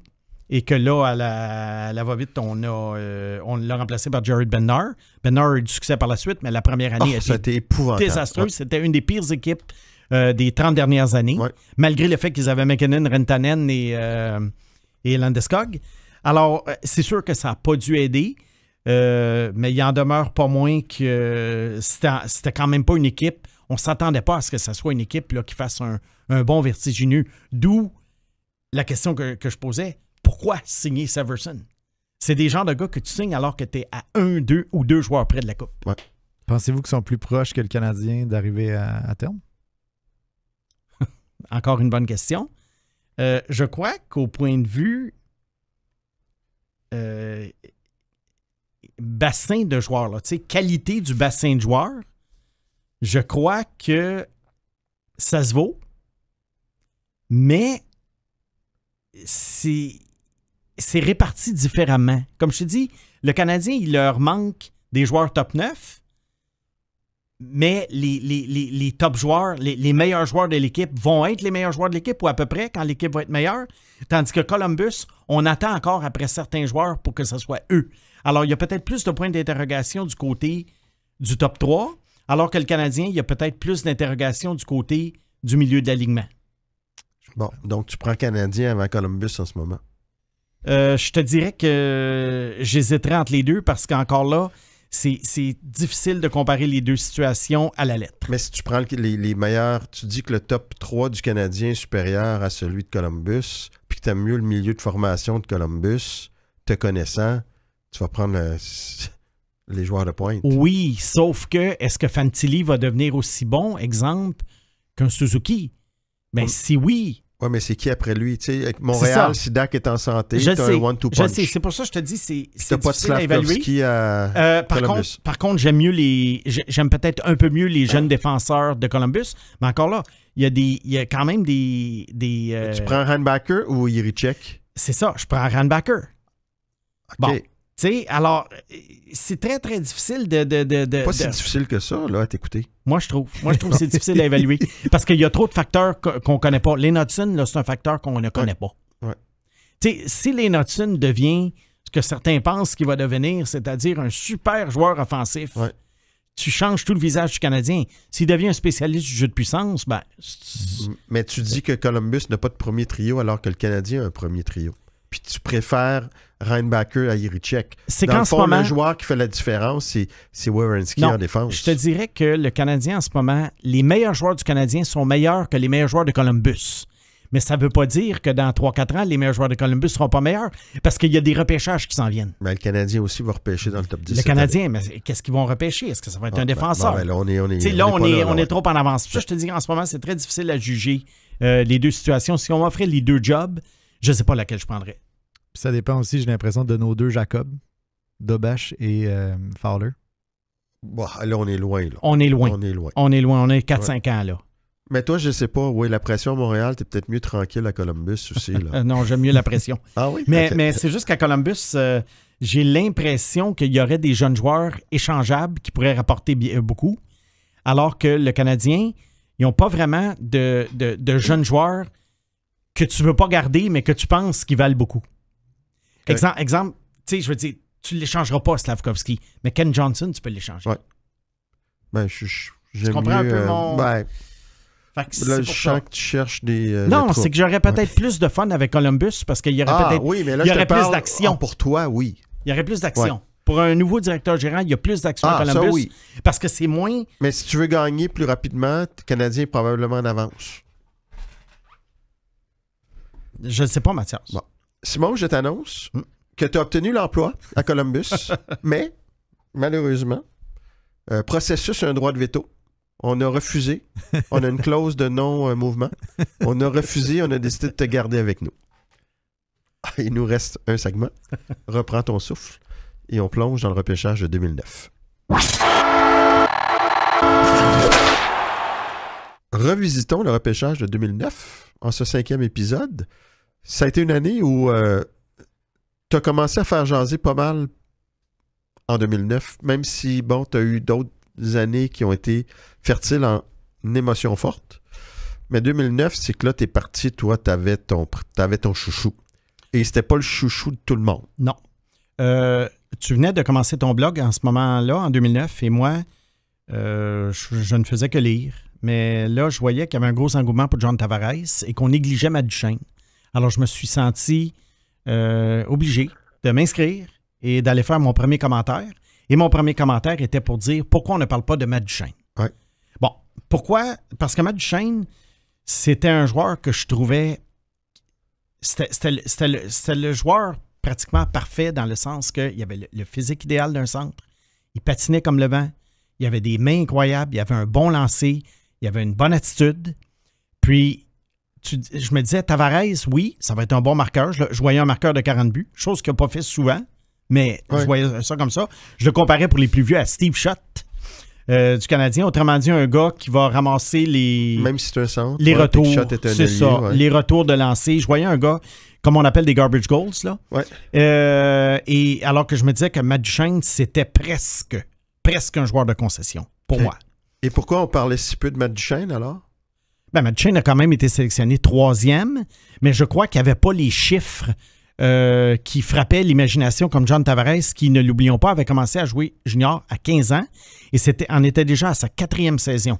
[SPEAKER 2] et que là, à la, la vite euh, on l'a remplacé par Jared Benard. Benner a eu du succès par la suite, mais la première année, ah, a été désastreuse. C'était une des pires équipes euh, des 30 dernières années, malgré le fait qu'ils avaient McKinnon, Rentanen euh, et, Landeskog. Alors, c'est sûr que ça n'a pas dû aider, mais il en demeure pas moins que c'était quand même pas une équipe. On ne s'attendait pas à ce que ce soit une équipe là, qui fasse un, bon vertigineux. D'où la question que je posais pourquoi signer Severson? C'est des gens de gars que tu signes alors que tu es à un, deux ou deux joueurs près de la Coupe.
[SPEAKER 3] Pensez-vous qu'ils sont plus proches que le Canadien d'arriver à, terme?
[SPEAKER 2] Encore une bonne question. Euh, je crois qu'au point de vue euh, bassin de joueurs, là, qualité du bassin de joueurs, je crois que ça se vaut, mais c'est c'est réparti différemment. Comme je te dis, le Canadien, il leur manque des joueurs top 9, mais les, les, top joueurs, les, meilleurs joueurs de l'équipe vont être les meilleurs joueurs de l'équipe ou à peu près quand l'équipe va être meilleure. Tandis que Columbus, on attend encore après certains joueurs pour que ce soit eux. Alors, il y a peut-être plus de points d'interrogation du côté du top 3, alors que le Canadien, il y a peut-être plus d'interrogations du côté du milieu de l'alignement.
[SPEAKER 1] Bon, donc tu prends Canadien avant Columbus en ce moment.
[SPEAKER 2] Euh, je te dirais que j'hésiterais entre les deux parce qu'encore là, c'est difficile de comparer les deux situations à la
[SPEAKER 1] lettre. Mais si tu prends les, meilleurs, tu dis que le top 3 du Canadien est supérieur à celui de Columbus, puis que tu aimes mieux le milieu de formation de Columbus, te connaissant, tu vas prendre les joueurs de pointe.
[SPEAKER 2] Oui, sauf que est-ce que Fantilli va devenir aussi bon, exemple, qu'un Suzuki? Ben, Mais hum. si oui, oui, mais c'est qui
[SPEAKER 1] après lui? Tu sais, Montréal, si est en santé, c'est un one-two punch. Je sais, c'est
[SPEAKER 2] pour ça que je te dis, c'est difficile pas à évaluer. euh, par, contre, par contre, j'aime mieux les, j'aime peut-être un peu mieux les ah. jeunes défenseurs de Columbus, mais encore là, il y a, des, il y a quand même des... des Tu euh, prends Hanbacker ou Yerichek? C'est ça, je prends un Okay. Bon, tu sais, alors, c'est très, très difficile de. de, pas si difficile que
[SPEAKER 1] ça, là, à t'écouter.
[SPEAKER 2] Moi, je trouve. Moi, je trouve que c'est difficile d'évaluer. Parce qu'il y a trop de facteurs qu'on connaît pas. Les là, c'est un facteur qu'on ne connaît pas. Ouais. sais, si les notes devient ce que certains pensent qu'il va devenir, c'est-à-dire un super joueur offensif, tu changes tout le visage du Canadien.
[SPEAKER 1] S'il devient un spécialiste du jeu de puissance, ben. Mais tu dis que Columbus n'a pas de premier trio alors que le Canadien a un premier trio tu préfères Reinbacher à Yerichek. C'est qu'en ce moment. Le joueur qui fait la différence, c'est Wierenski en défense. Je
[SPEAKER 2] te dirais que le Canadien, en ce moment, les meilleurs joueurs du Canadien sont meilleurs que les meilleurs joueurs de Columbus. Mais ça ne veut pas dire que dans 3-4 ans, les meilleurs joueurs de Columbus ne seront pas meilleurs parce qu'il y a des repêchages qui s'en viennent.
[SPEAKER 1] Mais le Canadien aussi va repêcher dans le top 10. Le Canadien,
[SPEAKER 2] mais qu'est-ce qu'ils vont repêcher? Est-ce que ça va être ah, un ben, défenseur? Ben, là, on est, trop en avance. je te dis qu'en ce moment, c'est très difficile à juger euh, les deux situations. Si on m'offrait les deux jobs, je ne sais pas laquelle je prendrais
[SPEAKER 3] ça dépend aussi, j'ai l'impression, de nos deux Jacob, Dobash et euh, Fowler.
[SPEAKER 1] Bon, bah, là, on est loin. On est loin. On est loin. On est 4-5 ans, là. Mais toi, je sais pas, oui, la pression à Montréal, es peut-être mieux tranquille à Columbus aussi.
[SPEAKER 2] non, j'aime mieux la pression. ah oui? Mais, mais c'est juste qu'à Columbus, euh, j'ai l'impression qu'il y aurait des jeunes joueurs échangeables qui pourraient rapporter euh, beaucoup, alors que le Canadien, ils n'ont pas vraiment de, jeunes joueurs que tu veux pas garder, mais que tu penses qu'ils valent beaucoup. Exemple, exemple tu sais, je veux dire, tu ne l'échangeras pas, Slavkovski, mais Ken Johnson, tu peux l'échanger.
[SPEAKER 1] Ouais. Ben, je, comprends un peu euh, mon. Ben, là, je sens que tu cherches des. Euh, non, c'est que j'aurais peut-être
[SPEAKER 2] plus de fun avec Columbus parce qu'il y aurait ah, peut-être. plus d'action. pour toi, oui. Il y aurait plus d'action. Pour un nouveau directeur général, il y a plus d'action avec ah, Columbus. Ça, oui. Parce que c'est moins. Mais si tu veux gagner
[SPEAKER 1] plus rapidement, le Canadien est probablement en avance. Je ne sais pas, Mathias. Bon. Simon, je t'annonce mm. que tu as obtenu l'emploi à Columbus, mais malheureusement, processus processus un droit de veto. On a refusé. On a une clause de non-mouvement. on a refusé. On a décidé de te garder avec nous. Ah, il nous reste un segment. Reprends ton souffle et on plonge dans le repêchage de 2009. Revisitons le repêchage de 2009 en ce cinquième épisode. Ça a été une année où euh, tu as commencé à faire jaser pas mal en 2009, même si, bon, tu as eu d'autres années qui ont été fertiles en émotions fortes. Mais 2009, c'est que là, tu es parti, toi, tu avais ton, avais ton chouchou. Et c'était pas le chouchou de tout le monde.
[SPEAKER 2] Non. Euh, tu venais de commencer ton blog en ce moment-là, en 2009, et moi, euh, je, ne faisais que lire. Mais là, je voyais qu'il y avait un gros engouement pour John Tavares et qu'on négligeait Matt alors, je me suis senti euh, obligé de m'inscrire et d'aller faire mon premier commentaire. Et mon premier commentaire était pour dire pourquoi on ne parle pas de Matt Duchesne. Bon, pourquoi? Parce que Matt Duchesne, c'était un joueur que je trouvais... C'était le, joueur pratiquement parfait dans le sens qu'il y avait le, physique idéal d'un centre. Il patinait comme le vent. Il avait des mains incroyables. Il avait un bon lancer. Il avait une bonne attitude. Puis, je me disais, Tavares, oui, ça va être un bon marqueur. Je, voyais un marqueur de 40 buts, chose qu'il n'a pas fait souvent, mais je voyais ça comme ça. Je le comparais pour les plus vieux à Steve Schott. Euh, du Canadien. Autrement dit, un gars
[SPEAKER 1] qui va ramasser les. Même si Les retours. C'est ça. Les
[SPEAKER 2] retours de lancer. Je voyais un gars, comme on appelle des garbage goals, là. Euh, et alors que je me disais que Matt Duchesne, c'était presque, presque un joueur de concession, pour moi.
[SPEAKER 1] Et pourquoi on parlait si peu de Matt Duchesne, alors?
[SPEAKER 2] Ben, Madchen a quand même été sélectionné troisième, mais je crois qu'il n'y avait pas les chiffres euh, qui frappaient l'imagination comme John Tavares, qui, ne l'oublions pas, avait commencé à jouer junior à 15 ans et c'était, en était déjà à sa quatrième saison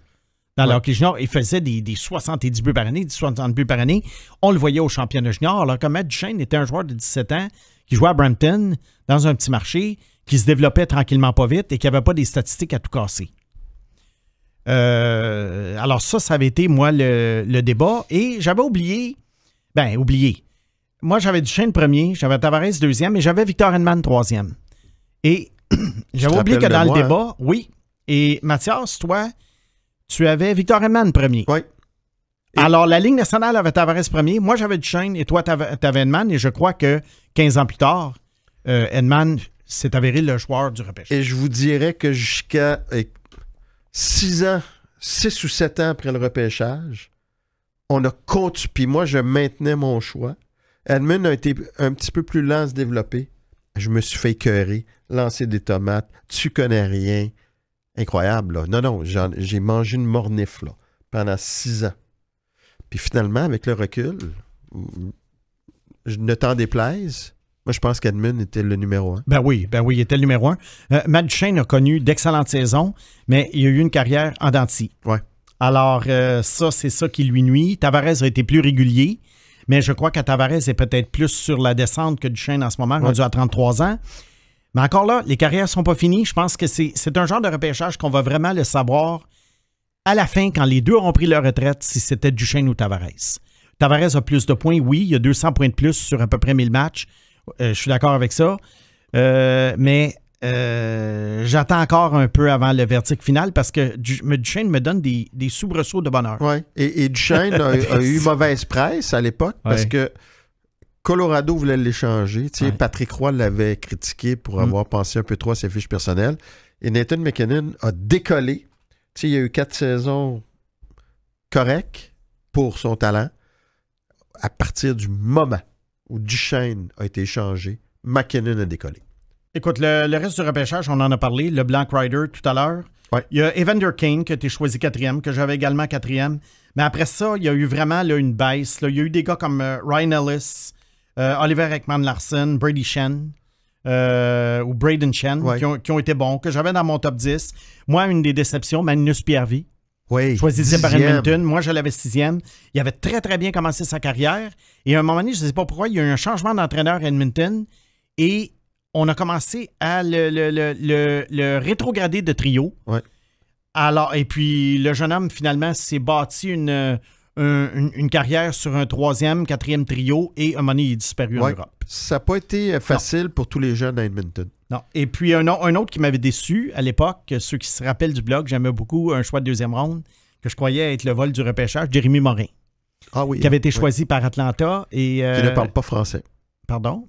[SPEAKER 2] dans que le junior. Il faisait des, des 70 buts par année, des 60 buts par année. On le voyait au championnat junior, alors que Matt était un joueur de 17 ans qui jouait à Brampton dans un petit marché, qui se développait tranquillement pas vite et qui n'avait pas des statistiques à tout casser. Euh, alors ça, ça avait été, moi, le, débat. Et j'avais oublié, ben, oublié. Moi, j'avais Duchesne premier, j'avais Tavares deuxième et j'avais Victor Henneman troisième. Et j'avais oublié que dans le hein? débat, oui. Et Mathias, toi, tu avais Victor Henneman premier. Oui. Alors, la Ligue nationale avait Tavares premier. Moi, j'avais Duchesne et toi, t'avais avais Et je crois que 15 ans plus tard, euh, s'est
[SPEAKER 1] avéré le joueur du repêchage. Et je vous dirais que jusqu'à six ans, six ou sept ans après le repêchage, on a continué. Puis moi, je maintenais mon choix. Edmund a été un petit peu plus lent à se développer. Je me suis fait écœurer, lancer des tomates. Tu connais rien. Incroyable, là. Non, non, j'ai mangé une mornif, pendant six ans. Puis finalement, avec le recul, je ne t'en déplaise, moi, je pense qu'Edmund était le numéro un.
[SPEAKER 2] Ben oui, ben oui, il était le numéro un. Euh, Matt Duchesne a connu d'excellentes saisons, mais il a eu une carrière en denti. Ouais. Alors, euh, ça, c'est ça qui lui nuit. Tavares a été plus régulier, mais je crois qu'à Tavares est peut-être plus sur la descente que Duchesne en ce moment, rendu à 33 ans. Mais encore là, les carrières ne sont pas finies. Je pense que c'est un genre de repêchage qu'on va vraiment le savoir à la fin, quand les deux auront pris leur retraite, si c'était Duchesne ou Tavares. Tavares a plus de points, oui, il a 200 points de plus sur à peu près 1000 matchs. Euh, je suis d'accord avec ça. Euh, mais euh, j'attends encore un peu avant le verdict final parce que Duchesne me donne des, soubresauts de bonheur. Oui, et, Duchesne a, eu
[SPEAKER 1] mauvaise presse à l'époque parce que Colorado voulait l'échanger. Patrick Roy l'avait critiqué pour mm. avoir pensé un peu trop à ses fiches personnelles. Et Nathan McKinnon a décollé. il y a eu quatre saisons correctes pour son talent à partir du moment où Duchesne a été échangé, McKinnon a décollé.
[SPEAKER 2] Écoute, le, reste du repêchage, on en a parlé, le Black Rider tout à l'heure. Il y a Evander Kane qui a été choisi quatrième, que j'avais également quatrième. Mais après ça, il y a eu vraiment là, une baisse. Il y a eu des gars comme euh, Ryan Ellis, euh, Oliver Ekman Larson Brady Shen euh, ou Braden Shen qui, ont, été bons, que j'avais dans mon top 10. Moi, une des déceptions, Magnus Piervi. Choisissait par Edmonton. Moi, je l'avais sixième. Il avait très, très bien commencé sa carrière. Et à un moment donné, je ne sais pas pourquoi, il y a eu un changement d'entraîneur à Edmonton. Et on a commencé à le, le, le, le rétrograder de trio. Alors, et puis, le jeune homme, finalement, s'est bâti une une, carrière sur un troisième, quatrième trio et un moment disparu en Europe.
[SPEAKER 1] Ça n'a pas été euh, facile pour tous les jeunes à Edmonton. Non.
[SPEAKER 2] Et puis un, un autre qui m'avait déçu à l'époque, ceux qui se rappellent du blog, j'aimais beaucoup un choix de deuxième ronde que je croyais être le vol du repêchage, Jérémy Morin. Ah oui, qui avait hein. été choisi par Atlanta. Et, qui ne euh, parle pas français.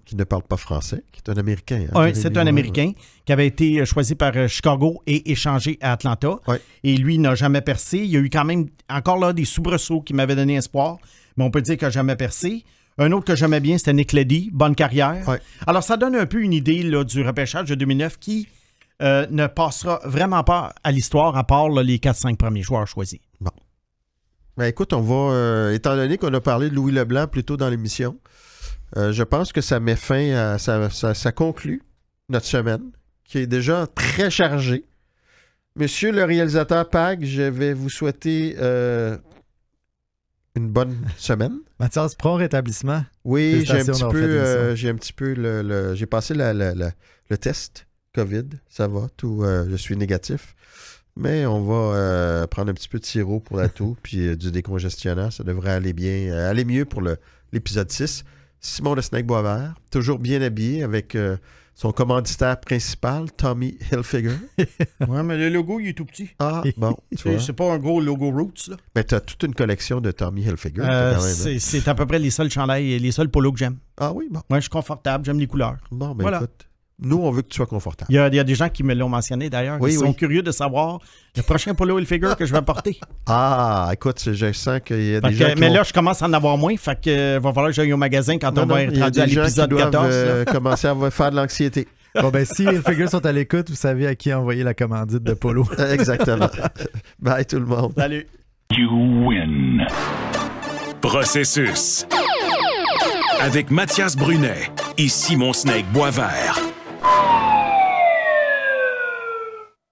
[SPEAKER 1] Qui ne parle pas français, qui est un Américain. oui, hein, c'est un Américain
[SPEAKER 2] qui avait été euh, choisi par euh, Chicago et échangé à Atlanta. Et lui n'a jamais percé. Il y a eu quand même encore là des soubresauts qui m'avaient donné espoir, mais on peut dire qu'il n'a jamais percé. Un autre que j'aimais bien, c'était Nick Leddy, bonne carrière. Alors, ça donne un peu une idée du repêchage de 2009 qui euh, ne passera vraiment pas à l'histoire à part les 4-5 premiers joueurs choisis. Bon.
[SPEAKER 1] Ben, écoute, on va, étant donné qu'on a parlé de Louis Leblanc plus tôt dans l'émission, euh, je pense que ça met fin à. Ça, conclut notre semaine, qui est déjà très chargée. Monsieur le réalisateur Pag, je vais vous souhaiter euh, une bonne semaine. Mathias, prends rétablissement. Oui, j'ai un, petit peu, euh, j'ai un petit peu le. j'ai passé le test COVID, ça va, tout, je suis négatif. Mais on va prendre un petit peu de sirop pour la toux, puis du décongestionnant. Ça devrait aller bien, aller mieux pour l'épisode 6. Simon de Snake Boisvert, toujours bien habillé avec euh, son commanditaire principal, Tommy Hilfiger. Oui, mais le logo, il est tout petit. Ah, bon. C'est pas un gros logo Roots. Là. Mais tu as toute une collection de Tommy Hilfiger. Euh, hein.
[SPEAKER 2] c'est à peu près les seuls chandails et les seuls polos que j'aime. Ah oui, bon. Moi, je suis confortable, j'aime les couleurs. Bon, mais ben, écoute.
[SPEAKER 1] Nous, on veut que tu sois
[SPEAKER 2] confortable. Il y a, des gens qui me l'ont mentionné d'ailleurs. Oui, ils sont curieux de savoir le prochain polo et figure que je vais porter.
[SPEAKER 1] Ah, écoute, je sens qu'il y a des gens. mais là,
[SPEAKER 2] je commence à en avoir moins. Fait que euh, va falloir que j'aille
[SPEAKER 1] au magasin quand on va être rendu à l'épisode 14. Euh, commencer à faire de l'anxiété. Bon, ben, si les
[SPEAKER 3] figures sont à l'écoute, vous savez à qui envoyer la commandite de Polo. Exactement.
[SPEAKER 1] Bye tout le monde. Salut. You win. Processus.
[SPEAKER 2] Avec Mathias Brunet et Simon Snake Boisvert.